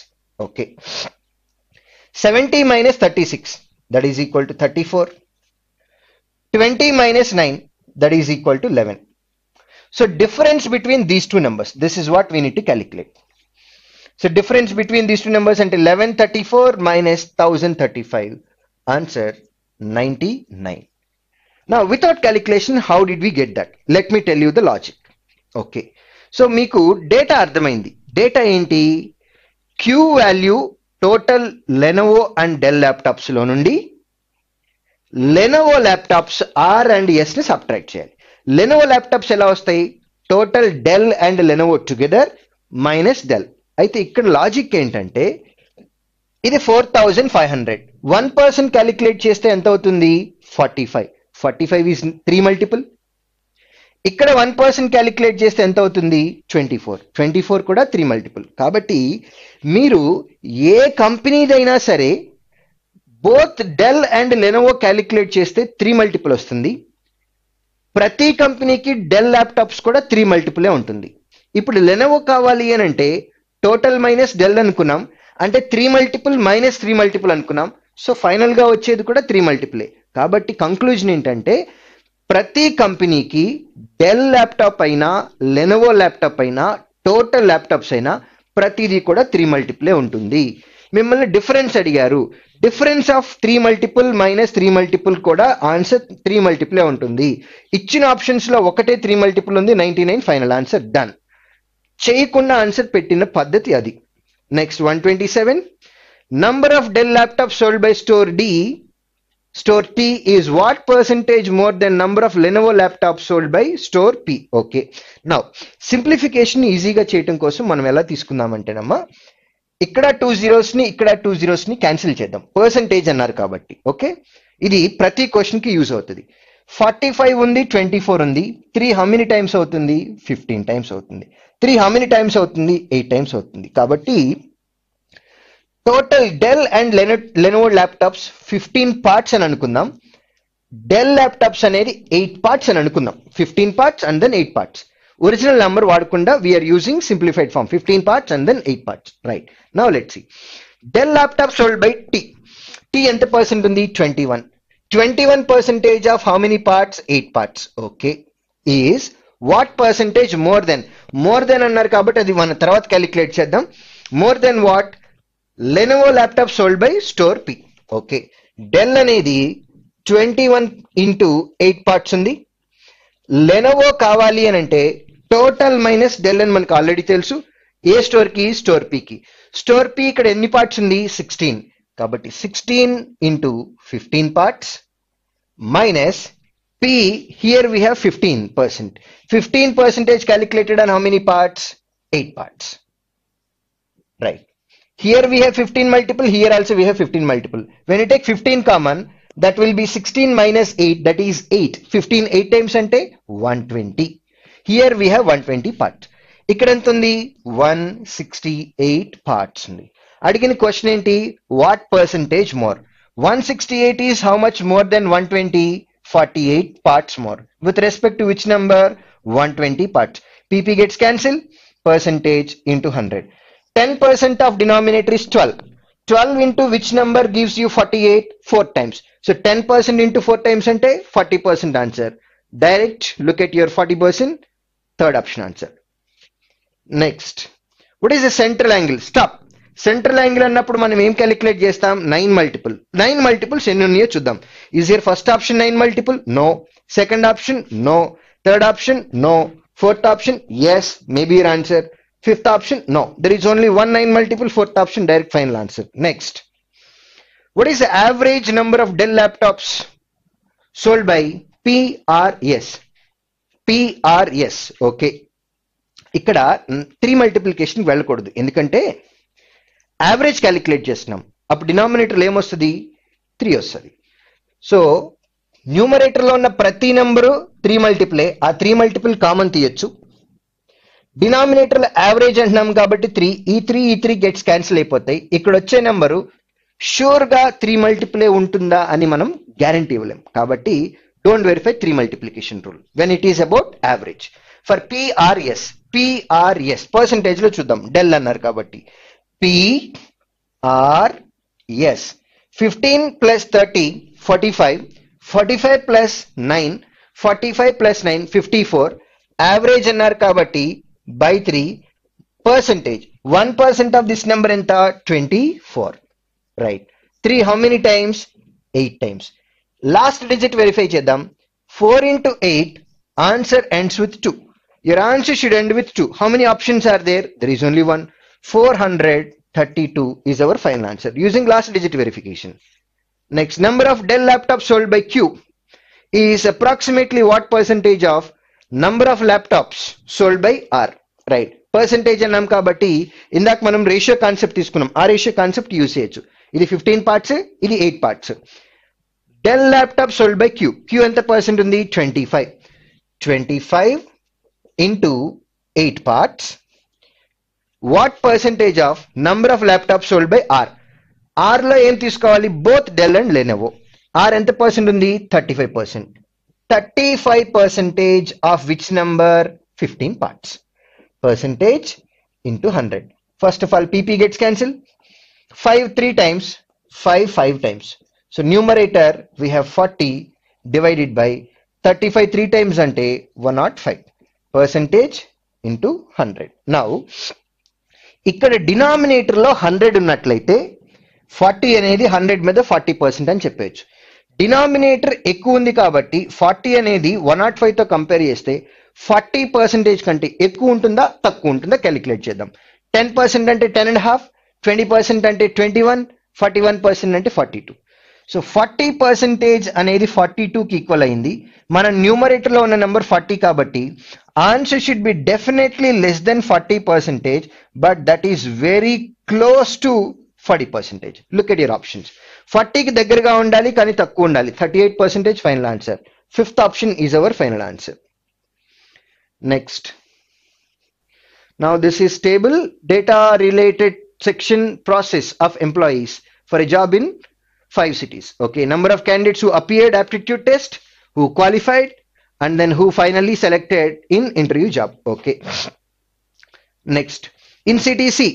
okay 70 minus 36 that is equal to 34 20 minus 9 that is equal to 11 So difference between these two numbers, this is what we need to calculate. So difference between these two numbers and 1134 minus 1035. Answer 99. Now without calculation, how did we get that? Let me tell you the logic. Okay. So data so మీకు data data in ఏంటి Q value total Lenovo and Dell laptops నుండి Lenovo laptops R and ఎస్ని subtract చేయాలి Lenovo laptops ఎలా వస్తాయి total Dell and Lenovo together minus Dell అయితే ఇక్కడ logic ఏంటంటే ఇది four thousand five hundred one percent calculate చేస్తే ఎంత అవుతుంది forty five forty five is three multiple ఇక్కడ వన్ పర్సన్ క్యాలిక్యులేట్ చేస్తే ఎంత అవుతుంది ట్వంటీ ఫోర్ ట్వంటీ ఫోర్ కూడా త్రీ మల్టిపుల్ కాబట్టి మీరు ఏ కంపెనీదైనా సరే both Dell and Lenovo calculate చేస్తే త్రీ మల్టిపుల్ వస్తుంది ప్రతి కంపెనీకి డెల్ ల్యాప్టాప్స్ కూడా త్రీ మల్టిపులే ఉంటుంది ఇప్పుడు లెనోవో కావాలి అని అంటే టోటల్ మైనస్ డెల్ అనుకున్నాం అంటే three multiple minus three multiple అనుకున్నాం సో ఫైనల్గా వచ్చేది కూడా త్రీ మల్టిపులే కాబట్టి కంక్లూజన్ ఏంటంటే ప్రతి కంపెనీకి డెల్ ల్యాప్టాప్ అయినా లెనోవో ల్యాప్టాప్ అయినా టోటల్ ల్యాప్టాప్స్ అయినా ప్రతిదీ కూడా త్రీ మల్టిప్లే ఉంటుంది మిమ్మల్ని డిఫరెన్స్ అడిగారు difference of three multiple minus three multiple కూడా ఆన్సర్ త్రీ మల్టిపులే ఉంటుంది ఇచ్చిన ఆప్షన్స్ లో ఒకటే త్రీ మల్టిపుల్ ఉంది ninety nine final answer done చేయకుండా ఆన్సర్ పెట్టిన పద్ధతి అది next one twenty seven number of Dell laptop sold by store D store T is what percentage more than number of Lenovo laptop sold by store P okay నా simplification ఈజీగా చేయటం కోసం మనం ఎలా తీసుకుందామంటేనమ్మా ఇక్కడ టూ జీరోస్ ని ఇక్కడ two zeros ని క్యాన్సిల్ చేద్దాం పర్సంటేజ్ అన్నారు కాబట్టి ఓకే ఇది ప్రతి క్వశ్చన్ కి యూజ్ అవుతుంది ఫార్టీ ఫైవ్ ఉంది ట్వంటీ ఫోర్ ఉంది త్రీ హౌ మెనీ టైమ్స్ అవుతుంది ఫిఫ్టీన్ టైమ్స్ అవుతుంది త్రీ హౌ మెనీ టైమ్స్ అవుతుంది ఎయిట్ టైమ్స్ అవుతుంది కాబట్టి టోటల్ డెల్ అండ్ లెనో లెనోవో ల్యాప్టాప్స్ ఫిఫ్టీన్ పార్ట్స్ అని అనుకుందాం డెల్ ల్యాప్టాప్స్ అనేది ఎయిట్ పార్ట్స్ అని అనుకుందాం fifteen parts and then eight parts original number vadkunda we are using simplified form 15 parts and then 8 parts right now let's see dell laptop sold by t t the percent on the 21 21 percentage of how many parts 8 parts okay is what percentage more than more than అన్నారు కాబట్టి అది మన తర్వాత calculate చేద్దాం more than what Lenovo laptop sold by store P okay Dell అనేది 21 into 8 parts parts ఉంది Lenovo కావాలి అని total minus del n manu already you a store key store p key store p ikkada enni parts undi 16 kabatti 16 into 15 parts minus p here we have 15 percent 15 percentage calculated on how many parts 8 parts right here we have 15 multiple here also we have 15 multiple when you take 15 common that will be 16 minus 8 that is 8 15 8 times ante 120 here we have 120 parts. Equivalent undi 168 parts undi the question enti what percentage more 168 is how much more than 120 48 parts more with respect to which number 120 parts pp gets cancelled percentage into 100 10 percent of denominator is 12 12 into which number gives you 48 4 times so 10 percent into 4 times and 40 percent answer direct look at your 40 percent Third option answer. Next. What is the central angle? Stop. Central angle అన్నప్పుడు మనం ఏం calculate చేస్తాం nine multiple nine multiples ఎన్ని ఉన్నాయో చూద్దాం is here first option nine multiple no second option no third option no fourth option yes maybe your answer fifth option no there is only one nine multiple fourth option direct final answer next what is the average number of Dell laptops sold by PRS? PRS okay ఇక్కడ three multiplication వెళ్ళకూడదు ఎందుకంటే average calculate చేస్తున్నాం అప్పుడు డినామినేటర్లో ఏమొస్తుంది three వస్తుంది so న్యూమరేటర్లో ఉన్న ప్రతి నెంబరు త్రీ మల్టిపులే ఆ త్రీ మల్టిపుల్ కామన్ తీయొచ్చు డినామినేటర్లో యావరేజ్ అంటున్నాం కాబట్టి త్రీ ఈ త్రీ ఈ త్రీ గెట్స్ క్యాన్సిల్ అయిపోతాయి ఇక్కడ వచ్చే నెంబరు షూర్గా త్రీ మల్టిప్లే ఉంటుందా అని మనం గ్యారంటీ ఇవ్వలేం కాబట్టి don't verify 3 multiplication rule when it is about average for PRS PRS percentage లో చూద్దాం del అన్నారు కాబట్టి PRS 15 30 45 45 9 45 plus 9 54 average 3 percentage 1% of this number ఎంత 24 right 3 how many times 8 times last digit verify చేద్దాం Four into eight answer ends with two. your answer should end with 2. How many options are there? There is only one. 432 is our final answer using last digit verification. Next, number of Dell laptops sold by Q is approximately what percentage of number of laptops sold by R? Right. Percentage అన్నాం కాబట్టి ఇందాక మనం ratio concept తీసుకున్నాం ఆ ratio concept use చేయొచ్చు ఇది fifteen parts ఇది 8 parts 10 laptops sold by Q. Q and the percent in the 25. 25 into 8 parts. What percentage of number of laptops sold by R? R la m is both Dell and Lenovo. R and the percent in the 35 percent. 35 percentage of which number? 15 parts. Percentage into 100. First of all, PP gets cancelled. 5 3 times. 5 5 times. So numerator we have forty divided by thirty five three times అంటే one nought five percentage into hundred నా ఇక్కడ డినామినేటర్లో hundred ఉన్నట్లయితే forty అనేది hundred మీద forty percent అని చెప్పవచ్చు denominator ఎక్కువ ఉంది కాబట్టి ఫార్టీ అనేది వన్ నాట్ ఫైవ్తో కంపేర్ చేస్తే ఫార్టీ పర్సెంటేజ్ కంటే ఎక్కువ ఉంటుందా తక్కువ ఉంటుందా క్యాలిక్యులేట్ చేద్దాం టెన్ పర్సెంట్ అంటే ten and half twenty percent అంటే twenty one forty one percent అంటే forty two So 40 percentage anedi 42 ki equal aindi. Mana numerator lo a number 40 ka bati. Answer should be definitely less than 40 percentage, but that is very close to 40 percentage. Look at your options. 40 ki degar ga undali kani takku undali. 38 percentage final answer. Fifth option is our final answer. Next. Now this is table data related section process of employees for a job in five cities okay number of candidates who appeared aptitude test who qualified and then who finally selected in interview job okay next in city c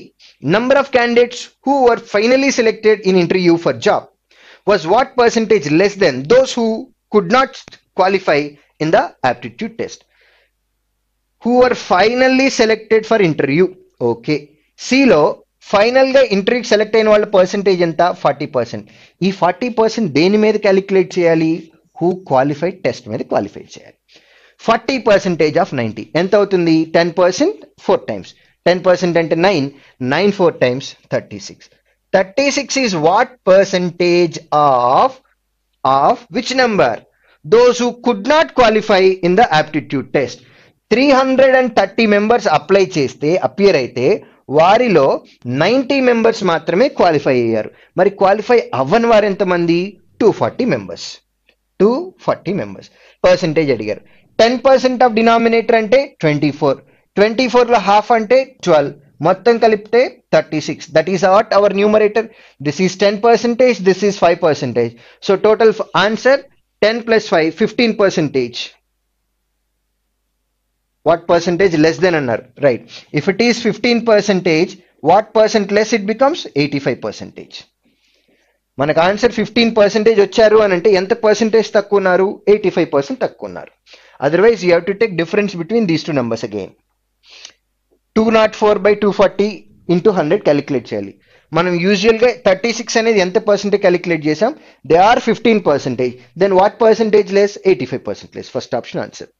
number of candidates who were finally selected in interview for job was what percentage less than those who could not qualify in the aptitude test who were finally selected for interview okay low. ఫైనల్గా ఇంటర్వ్యూకి select అయిన వాళ్ళ percentage ఎంత forty percent ఈ forty percent దేని మీద calculate చేయాలి who qualified test మీద క్వాలిఫై చేయాలి ఫార్టీ పర్సెంటేజ్ ఆఫ్ నైంటీ ఎంత అవుతుంది ten percent four times ten percent అంటే nine nine four times thirty six thirty six is what percentage of of which number those who could not qualify in the aptitude test three hundred and thirty members apply చేస్తే appear అయితే వారిలో ninety members మాత్రమే qualify అయ్యారు మరి qualify అవ్వని వారు ఎంతమంది two forty members two forty members percentage అడిగారు టెన్ పర్సెంట్ ఆఫ్ డినామినేటర్ అంటే ట్వంటీ ఫోర్ ట్వంటీ ఫోర్లో హాఫ్ అంటే ట్వెల్వ్ మొత్తం కలిపితే thirty six that is out our numerator this is ten percentage this is five percentage so total answer ten plus five fifteen percentage what percentage less than అన్నారు right if it is fifteen percentage what percent less it becomes eighty five percentage మనకు answer fifteen percentage వచ్చారు అని అంటే ఎంత percentage తక్కువ ఉన్నారు eighty five percent తక్కువ ఉన్నారు otherwise you have to take difference between these two numbers again two nought four by two forty into hundred calculate చేయాలి మనం యూజువల్గా థర్టీ సిక్స్ అనేది ఎంత పర్సెంటేజ్ క్యాలిక్యులేట్ చేసాం they are fifteen percentage then what percentage less eighty five percent less first option answer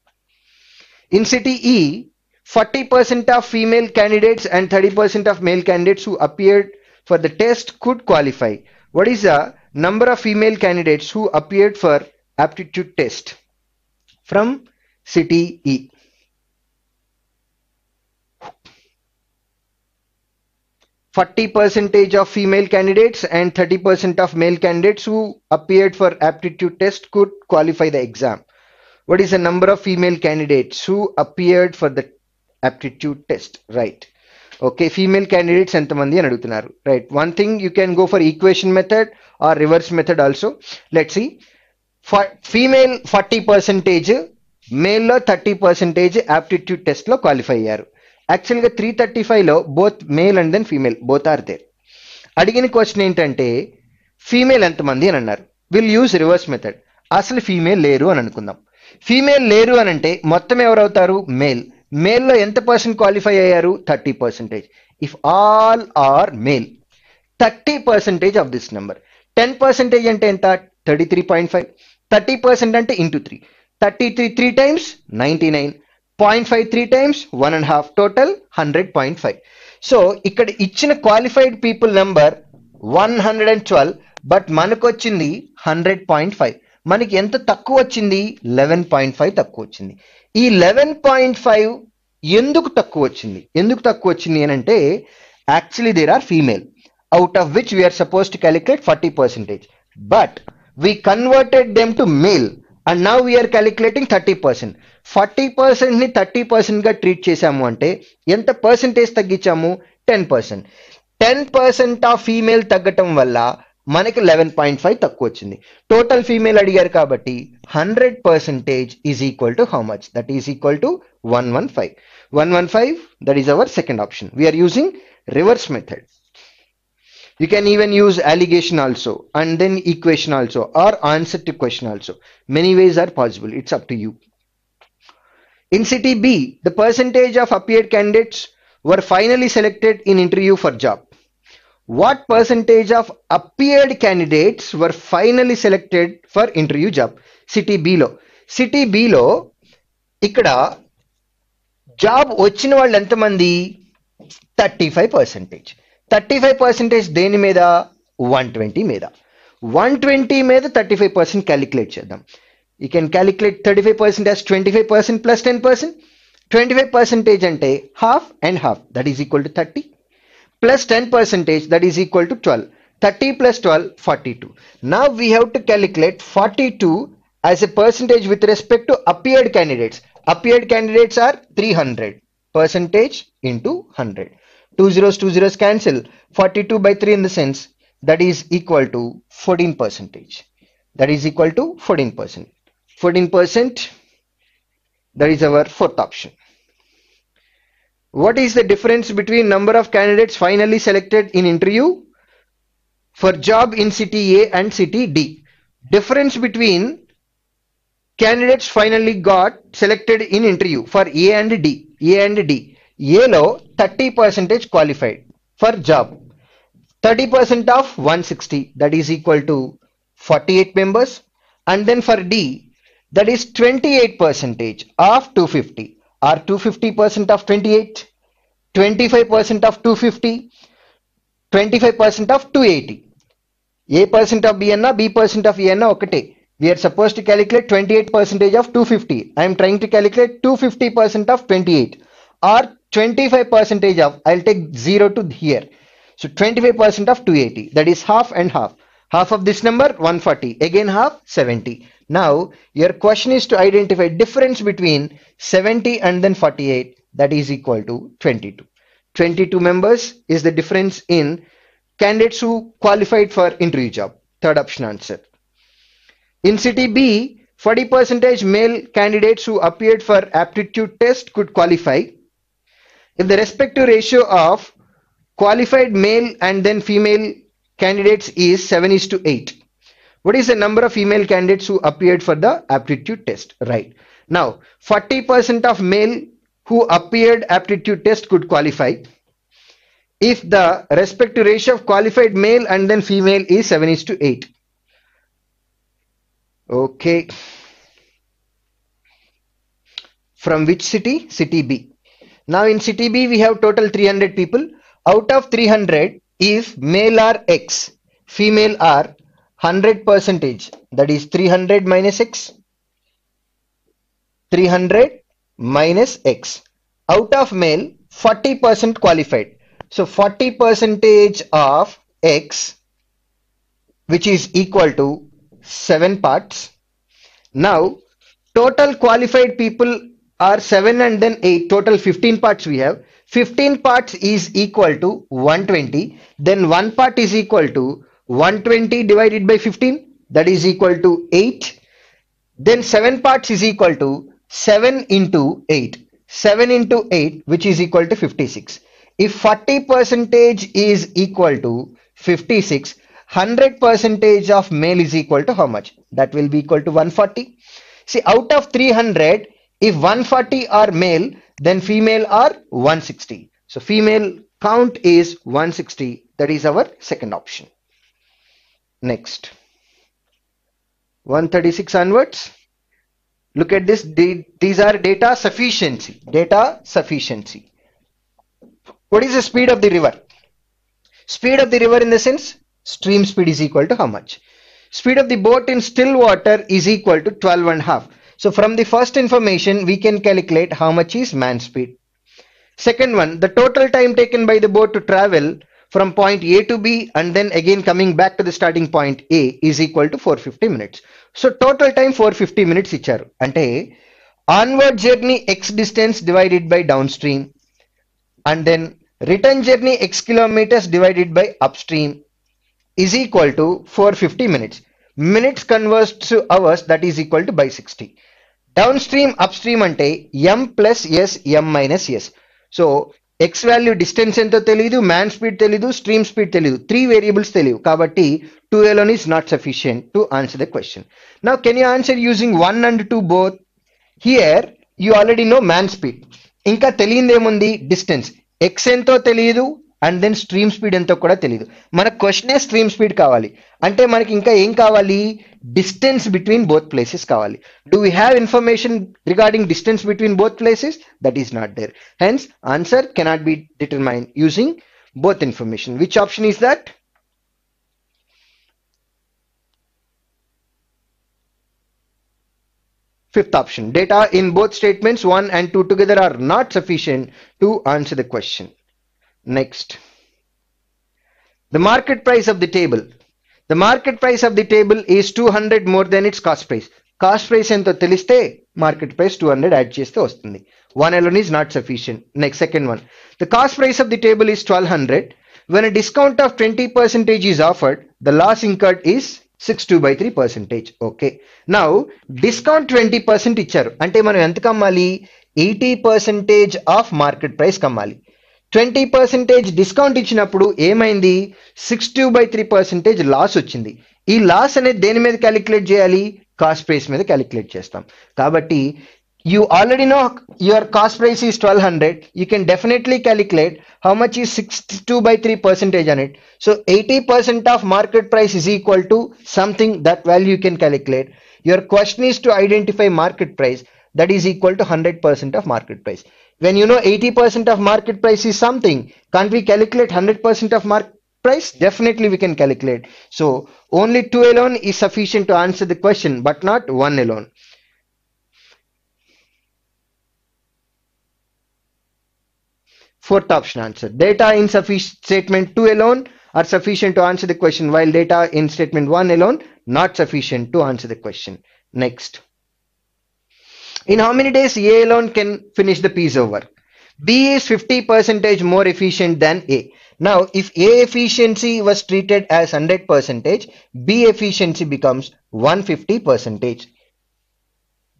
In city E, 40% of female candidates and 30% of male candidates who appeared for the test could qualify. What is the number of female candidates who appeared for aptitude test from city E? Forty percentage of female candidates and thirty percent of male candidates who appeared for aptitude test could qualify the exam. What is the number of female candidates who appeared for the aptitude test? Right. Okay female candidates ఎంతమంది అని అడుగుతున్నారు right one thing you can go for equation method or reverse method also let see female forty percentage మేల్లో thirty percentage aptitude టెస్ట్లో qualify అయ్యారు యాక్చువల్గా three thirty ఫైవ్లో both male and then female both are there అడిగిన question ఏంటంటే female ఎంతమంది అని అన్నారు విల్ యూజ్ రివర్స్ మెథడ్ అసలు ఫీమేల్ లేరు అని అనుకుందాం ఫీమేల్ లేరు అని అంటే మొత్తం ఎవరవుతారు మేల్ మేల్లో ఎంత పర్సెంట్ క్వాలిఫై అయ్యారు thirty percentage if all are male thirty percentage of this number ten percentage అంటే ఎంత thirty three point five thirty percent అంటే into three thirty three three times ninety nine point five three times one and half total hundred point five so ఇక్కడ ఇచ్చిన qualified people number one hundred and twelve but మనకు వచ్చింది hundred point five మనకి ఎంత తక్కువ వచ్చింది eleven point five తక్కువ వచ్చింది ఈ లెవెన్ పాయింట్ ఫైవ్ ఎందుకు తక్కువ వచ్చింది ఎందుకు తక్కువ వచ్చింది అని అంటే actually there are female out of which we're suppose to calculate forty percentage but we converted them to male and now we're calculating thirty percent forty పర్సెంట్ని థర్టీ పర్సెంట్గా ట్రీట్ చేశాము అంటే ఎంత పర్సెంటేజ్ తగ్గించాము ten percent ten percent of female తగ్గటం వల్ల మనకి eleven point five తక్కువ వచ్చింది టోటల్ ఫీమేల్ అడిగారు కాబట్టి hundred percentage is equal to how much that is equal to one one five one one five that is our second option we're you can even use allegation also and then equation also or answer to question also many ways are possible it's up to you in city b the percentage of appeared candidates were finally selected in interview for job what percentage of appeared candidates were finally selected for interview job city below city below ఇక్కడ job వచ్చిన వాళ్ళు ఎంతమంది thirty five percentage thirty five percentage దేని మీద one twenty మీద one twenty మీద thirty five percent calculate చేద్దాం you can calculate thirty five percent as twenty five percent plus ten percent twenty five percentage అంటే half and half that is equal to thirty plus 10 percentage that is equal to 12 30 plus 12 42 now we have to calculate 42 as a percentage with respect to appeared candidates appeared candidates are 300 percentage into 100 two zeros two zeros cancel 42 by 3 in the sense that is equal to 14 percentage that is equal to 14 percent 14 percent that is our fourth option what is the difference between number of candidates finally selected in interview for job in city A and city D? Difference between candidates finally got selected in interview for A and D. A and D. Yellow 30 percentage qualified for job. 30 percent of 160 that is equal to 48 members and then for D that is 28 percentage of 250 are 250% of 28, 25% of 250, 25% of 280. A percent of B and B percent of E okay. We are supposed to calculate 28 percentage of 250. I am trying to calculate 250 percent of 28 or 25 percentage of I'll take 0 to here. So 25 percent of 280 that is half and half half of this number 140 again half 70 now your question is to identify difference between 70 and then 48 that is equal to 22 22 members is the difference in candidates who qualified for interview job third option answer in city b 40 percentage male candidates who appeared for aptitude test could qualify if the respective ratio of qualified male and then female candidates is 7 is to 8. What is the number of female candidates who appeared for the aptitude test? Right. Now, 40% of male who appeared aptitude test could qualify if the respective ratio of qualified male and then female is 7 is to 8. Okay. From which city? City B. Now in city B we have total 300 people. Out of 300, if male are x, female are 100 percentage, that is 300 minus x, 300 minus x. Out of male, 40% qualified. So 40 percentage of x, which is equal to 7 parts. Now, total qualified people are 7 and then 8, total 15 parts we have. 15 parts is equal to 120 then one part is equal to 120 divided by 15 that is equal to 8 then 7 parts is equal to 7 into 8 7 into 8 which is equal to 56 if 40 percentage is equal to 56 100 percentage of male is equal to how much that will be equal to 140 see out of 300 if 140 are male, then female are 160. So female count is 160. That is our second option. Next. 136 onwards. Look at this. These are data sufficiency. Data sufficiency. What is the speed of the river? Speed of the river in the sense stream speed is equal to how much? Speed of the boat in still water is equal to 12 and a half so from the first information, we can calculate how much is man speed. Second one, the total time taken by the boat to travel from point A to B and then again coming back to the starting point A is equal to 450 minutes. So total time 450 minutes And Ante onward journey x distance divided by downstream and then return journey x kilometers divided by upstream is equal to 450 minutes. Minutes converts to hours that is equal to by 60. Downstream upstream అంటే M plus S M minus S so X value distance ఎంతో తెలియదు man speed తెలియదు stream speed తెలియదు three variables తెలియదు కాబట్టి two alone is not sufficient to answer the question నా can you answer using one and two both here you already know man speed ఇంకా తెలియంది ఏముంది డిస్టెన్స్ ఎక్స్ ఎంతో తెలియదు అండ్ దెన్ స్ట్రీమ్ స్పీడ్ ఎంతో కూడా తెలియదు మన క్వశ్చనే స్ట్రీమ్ స్పీడ్ కావాలి అంటే మనకి ఇంకా ఏం కావాలి డిస్టెన్స్ బిట్వీన్ బోత్ ప్లేసెస్ కావాలి do we have information regarding distance between both places that is not there hence answer cannot be determine using both information which option is that Fifth option, data in both statements 1 and 2 together are not sufficient to answer the question. Next, the market price of the table. The market price of the table is 200 more than its cost price. Cost price ఎంతో తెలిస్తే market price two hundred add చేస్తే వస్తుంది one alone is not sufficient next second one the cost price of the table is twelve hundred when discount of twenty percentage is offered the loss incurred is six two by three percentage okay now discount twenty percent ఇచ్చారు అంటే మనం ఎంత కమ్మాలి eighty percentage of market price కమ్మాలి twenty percentage discount ఇచ్చినప్పుడు ఏమైంది six two by three percentage loss వచ్చింది ఈ లాస్ అనేది దేని మీద క్యాలిక్యులేట్ చేయాలి కాస్ట్ ప్రైస్ మీద క్యాలిక్యులేట్ చేస్తాం కాబట్టి you already know your cost price is twelve hundred you can definitely calculate how much ఈ six two by three percentage అని so eighty percent of market price is equal to something that value you can calculate your question is to identify market price that is equal to hundred percent of market price when you know 80% of market price is something can't we calculate 100% of market price definitely we can calculate so only two alone is sufficient to answer the question but not one alone fourth option answer data in statement 2 alone are sufficient to answer the question while data in statement 1 alone not sufficient to answer the question next in how many days A alone can finish the piece over? B is 50 percentage more efficient than A. Now, if A efficiency was treated as 100 percentage, B efficiency becomes 150 percentage.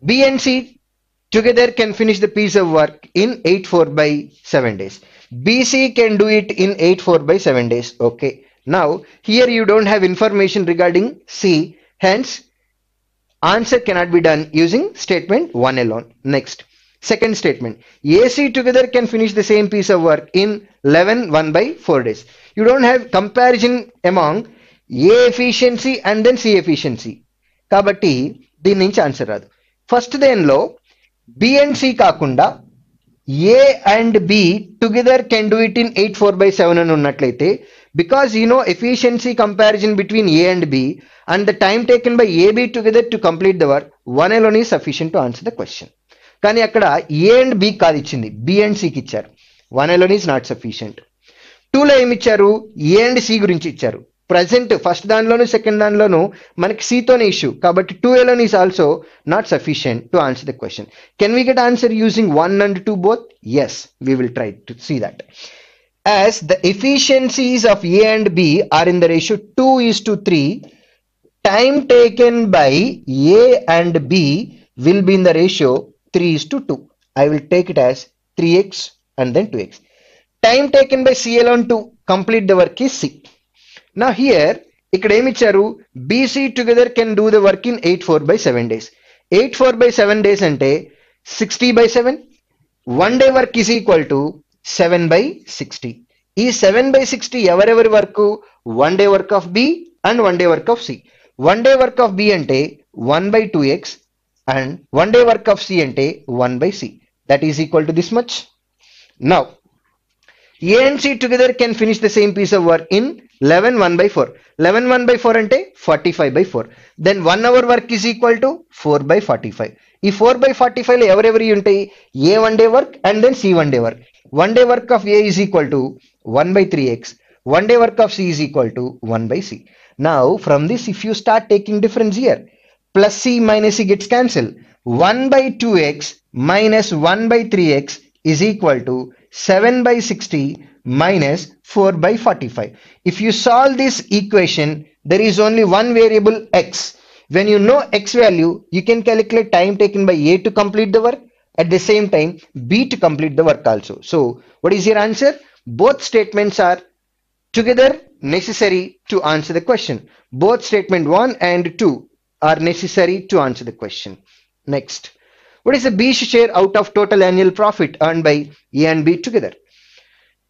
B and C together can finish the piece of work in 84 by 7 days. BC can do it in 84 by 7 days. Okay. Now, here you don't have information regarding C. Hence, Answer cannot be done using statement 1 alone. Next, second statement. AC together can finish the same piece of work in 11 1 by 4 days. You don't have comparison among A efficiency and then C efficiency. కాబట్టి దీని నుంచి answer రాదు first దేనిలో B and C కాకుండా A and B together can do it in eight four by seven అని ఉన్నట్లయితే because you know efficiency comparison between A and B and the time taken by AB together to complete the work, one alone is sufficient to answer the question. కానీ అక్కడ ఏ and B కాదు ఇచ్చింది B and సికి ఇచ్చారు one alone is not sufficient టూలో ఏమి ఇచ్చారు A and C గురించి ఇచ్చారు ప్రజెంట్ ఫస్ట్ దానిలోను సెకండ్ దానిలోను మనకి సితోనే ఇష్యూ కాబట్టి two alone is also not sufficient to answer the question can we get answer using one and two both as we will try to see that as the efficiencies of A and B are in the ratio 2 is to 3, time taken by A and B will be in the ratio 3 is to 2. I will take it as 3x and then 2x. Time taken by C alone to complete the work is C. Now here, ఇక్కడ B, C together can do the work in 8, 4 by 7 days. 8, 4 by 7 days and అంటే sixty by seven. One day work is equal to. 7 by 60. E 7 by 60 ever ever work 1 day work of B and 1 day work of C. 1 day work of B and A 1 by 2x and 1 day work of C and A 1 by C. That is equal to this much. Now A and C together can finish the same piece of work in 11 1 by 4. 11 1 by 4 and A 45 by 4. Then 1 hour work is equal to 4 by 45. If 4 by 45 ever ever you A 1 day work and then C 1 day work one day work of A is equal to 1 by 3x. One day work of C is equal to 1 by C. Now from this if you start taking difference here plus C minus C gets cancelled. 1 by 2x minus 1 by 3x is equal to 7 by 60 minus 4 by 45. If you solve this equation there is only one variable x. When you know x value you can calculate time taken by A to complete the work at the same time B to complete the work also. So what is your answer? Both statements are together necessary to answer the question. Both statement 1 and 2 are necessary to answer the question. Next, what is the B share out of total annual profit earned by A and B together?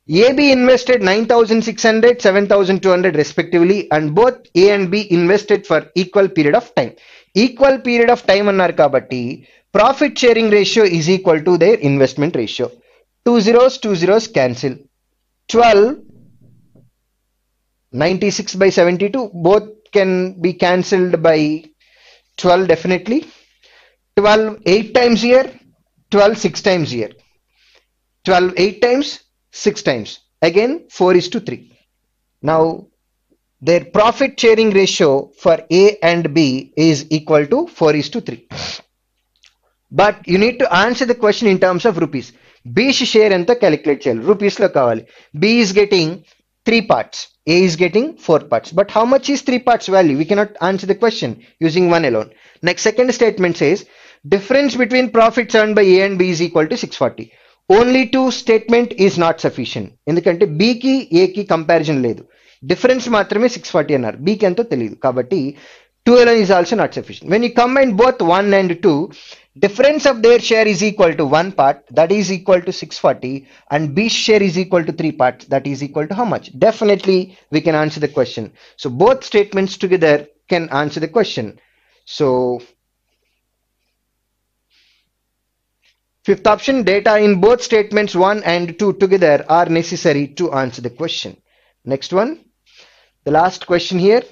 AB invested 9,600, 7,200 respectively and both A and B invested for equal period of time. Equal period of time time అన్నారు కాబట్టి Profit sharing ratio is equal to their investment ratio. Two zeros, two zeros cancel. 12, 96 by 72, both can be cancelled by 12 definitely. 12 8 times here, 12 6 times here. 12 8 times, 6 times. Again 4 is to 3. Now their profit sharing ratio for A and B is equal to 4 is to 3. But you need to answer the question in terms of rupees B's share ఎంతో calculate చేయాలి rupees లో కావాలి B is getting three parts A is getting four parts but how much is three parts value we cannot answer the question using one alone next second statement says difference between profits and by A and B is equal to six forty only two statement is not sufficient ఎందుకంటే బీకి ఏకి comparison లేదు difference మాత్రమే six forty అన్నారు బీకి ఎంతో తెలియదు కాబట్టి two alone is also not sufficient when you combine both one and two difference of their share is equal to one part that is equal to 640 and B's share is equal to three parts that is equal to how much definitely we can answer the question so both statements together can answer the question so fifth option data in both statements one and two together are necessary to answer the question next one the last question here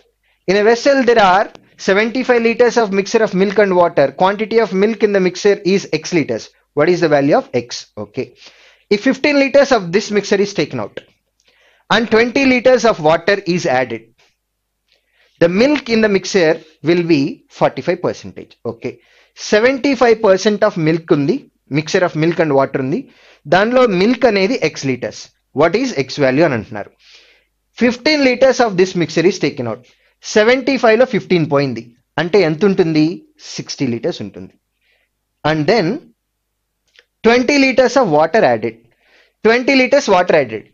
in a vessel there are 75 liters of mixture of milk and water. Quantity of milk in the mixture is x liters. What is the value of x? Okay. If 15 liters of this mixture is taken out and 20 liters of water is added, the milk in the mixture will be 45 percentage. Okay. 75 percent of milk ఉంది mixer of milk and water ఉంది దానిలో milk అనేది x liters. What is x value? Value అని అంటున్నారు 15 liters of this mixer is taken out. Seventy ఫైవ్లో fifteen పోయింది అంటే ఎంత ఉంటుంది సిక్స్టీ లీటర్స్ ఉంటుంది and then twenty litres of water added twenty litres water added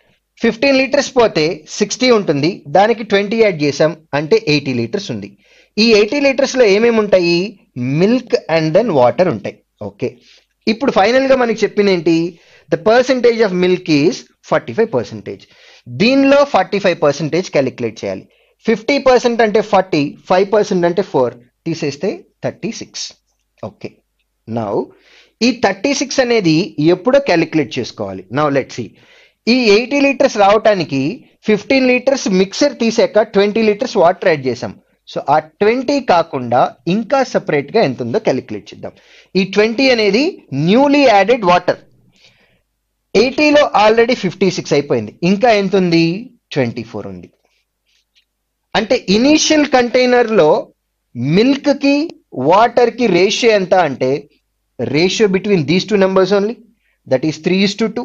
fifteen litres పోతే sixty ఉంటుంది దానికి ట్వంటీ యాడ్ చేసాం అంటే ఎయిటీ లీటర్స్ ఉంది ఈ ఎయిటీ లీటర్స్లో ఏమేమి ఉంటాయి మిల్క్ అండ్ దెన్ వాటర్ ఉంటాయి ఓకే ఇప్పుడు ఫైనల్గా మనకి చెప్పింది ఏంటి the percentage of milk is forty five percentage దీనిలో ఫార్టీ ఫైవ్ పర్సెంటేజ్ క్యాలిక్యులేట్ చేయాలి ఫిఫ్టీ పర్సెంట్ అంటే ఫార్టీ ఫైవ్ పర్సెంట్ అంటే ఫోర్ తీసేస్తే థర్టీ సిక్స్ ఓకే నౌ ఈ థర్టీ సిక్స్ అనేది ఎప్పుడో క్యాలిక్యులేట్ చేసుకోవాలి నౌ లెట్ సి ఈ ఎయిటీ లీటర్స్ రావటానికి ఫిఫ్టీన్ లీటర్స్ మిక్సర్ తీసాక ట్వంటీ లీటర్స్ వాటర్ యాడ్ చేసాం సో ఆ ట్వంటీ కాకుండా ఇంకా సపరేట్గా ఎంత ఉందో క్యాలిక్యులేట్ చేద్దాం ఈ ట్వంటీ అనేది న్యూలీ యాడెడ్ వాటర్ ఎయిటీలో ఆల్రెడీ ఫిఫ్టీ సిక్స్ అయిపోయింది ఇంకా ఎంత ఉంది ట్వంటీ ఫోర్ ఉంది అంటే ఇనీషియల్ కంటైనర్లో మిల్క్కి వాటర్కి రేషియో ఎంత అంటే ratio between these two numbers only that is three is to two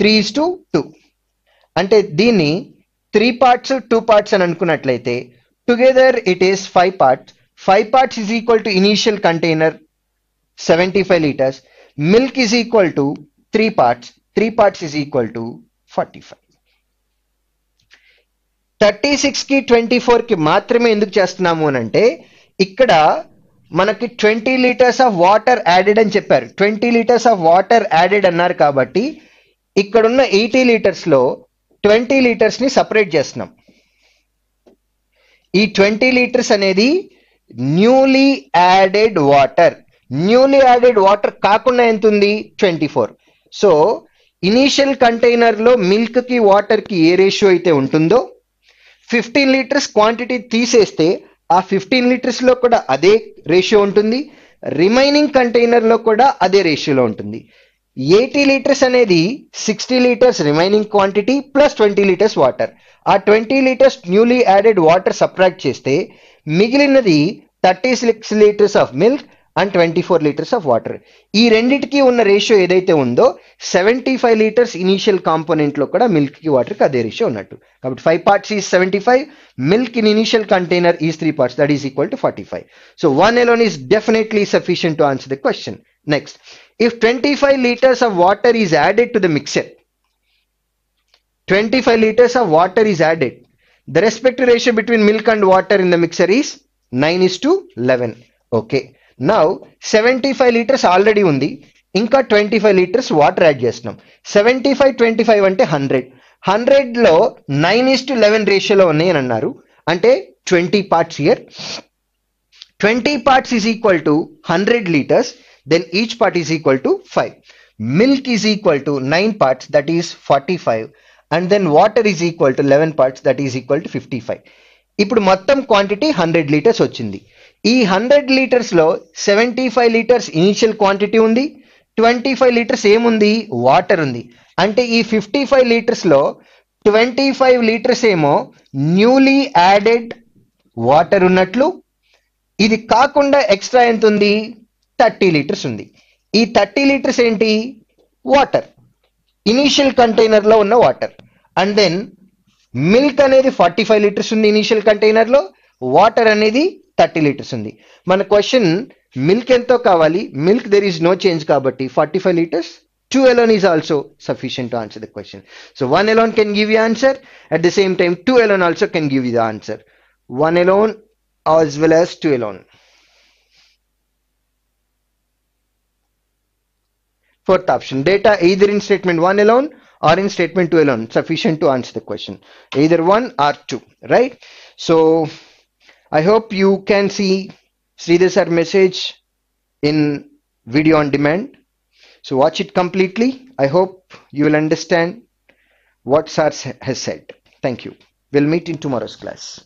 three is to two అంటే దీన్ని త్రీ పార్ట్స్ టూ పార్ట్స్ అని అనుకున్నట్లయితే together it is five parts five parts is equal to initial container seventy five litres milk is equal to three parts three parts is equal to forty five thirty సిక్స్కి twenty ఫోర్కి మాత్రమే ఎందుకు చేస్తున్నాము అని అంటే ఇక్కడ మనకి twenty litres of water added అని చెప్పారు twenty litres of water added అన్నారు కాబట్టి ఇక్కడున్న ఎయిటీ లీటర్స్లో ట్వంటీ లీటర్స్ని సపరేట్ చేస్తున్నాం ఈ ట్వంటీ లీటర్స్ అనేది newly added water newly added water కాకుండా ఎంత ఉంది ట్వంటీ ఫోర్ సో ఇనీషియల్ కంటైనర్లో మిల్క్కి వాటర్కి ఏ రేషియో అయితే ఉంటుందో ఫిఫ్టీన్ లీటర్స్ క్వాంటిటీ తీసేస్తే ఆ ఫిఫ్టీన్ లీటర్స్లో కూడా అదే రేషియో ఉంటుంది రిమైనింగ్ కంటైనర్లో కూడా అదే రేషియోలో ఉంటుంది ఎయిటీ లీటర్స్ అనేది sixty litres remaining quantity plus twenty litres water ఆ twenty litres newly added water subtract చేస్తే మిగిలినది thirty six litres of milk and twenty four litres of water ఈ రెండింటికి ఉన్న రేషియో ఏదైతే ఉందో సెవెంటీ ఫైవ్ లీటర్స్ ఇనీషియల్ కాంపోనెంట్లో కూడా మిల్క్కి వాటర్కి అదే రేషియో ఉన్నట్టు కాబట్టి five parts is seventy five milk in initial container is three parts that is equal to forty five so one alone is definitely sufficient to answer the question next if twenty five litres of water is added to the mixer twenty five litres of water is added the respective ratio between milk and water in the mixer is 9 is to 11 okay now seventy five litres already ఉంది ఇంకా twenty five litres water add చేస్తున్నాం seventy five twenty five అంటే hundred హండ్రెడ్లో nine is to eleven రేషియోలో ఉన్నాయి అని అన్నారు అంటే twenty parts here twenty parts is equal to hundred litres then each part is equal to five milk is equal to nine parts that is forty five and then water is equal to eleven parts that is equal to fifty five ఇప్పుడు మొత్తం quantity hundred litres వచ్చింది ఈ hundred లీటర్స్లో seventy five litres initial quantity ఉంది twenty five litres ఏముంది water ఉంది అంటే ఈ ఫిఫ్టీ ఫైవ్ లీటర్స్లో ట్వంటీ ఫైవ్ లీటర్స్ ఏమో న్యూలీ యాడెడ్ వాటర్ ఉన్నట్లు ఇది కాకుండా ఎక్స్ట్రా ఎంత ఉంది థర్టీ లీటర్స్ ఉంది ఈ థర్టీ లీటర్స్ ఏంటి వాటర్ ఇనీషియల్ కంటైనర్లో ఉన్న వాటర్ అండ్ దెన్ మిల్క్ అనేది ఫార్టీ ఫైవ్ లీటర్స్ ఉంది ఇనీషియల్ కంటైనర్లో వాటర్ అనేది 30 liters undi mana question milk ento kavali milk there is no change kabatti 45 liters 2 alone is also sufficient to answer the question so one alone can give you answer at the same time 2 alone also can give you the answer one alone as well as 2 alone fourth option data either in statement 1 alone or in statement 2 alone sufficient to answer the question either 1 or 2 right so I hope you can see Sridhar sir message in video on demand. So watch it completely. I hope you will understand what Sars has said. Thank you. We'll meet in tomorrow's class.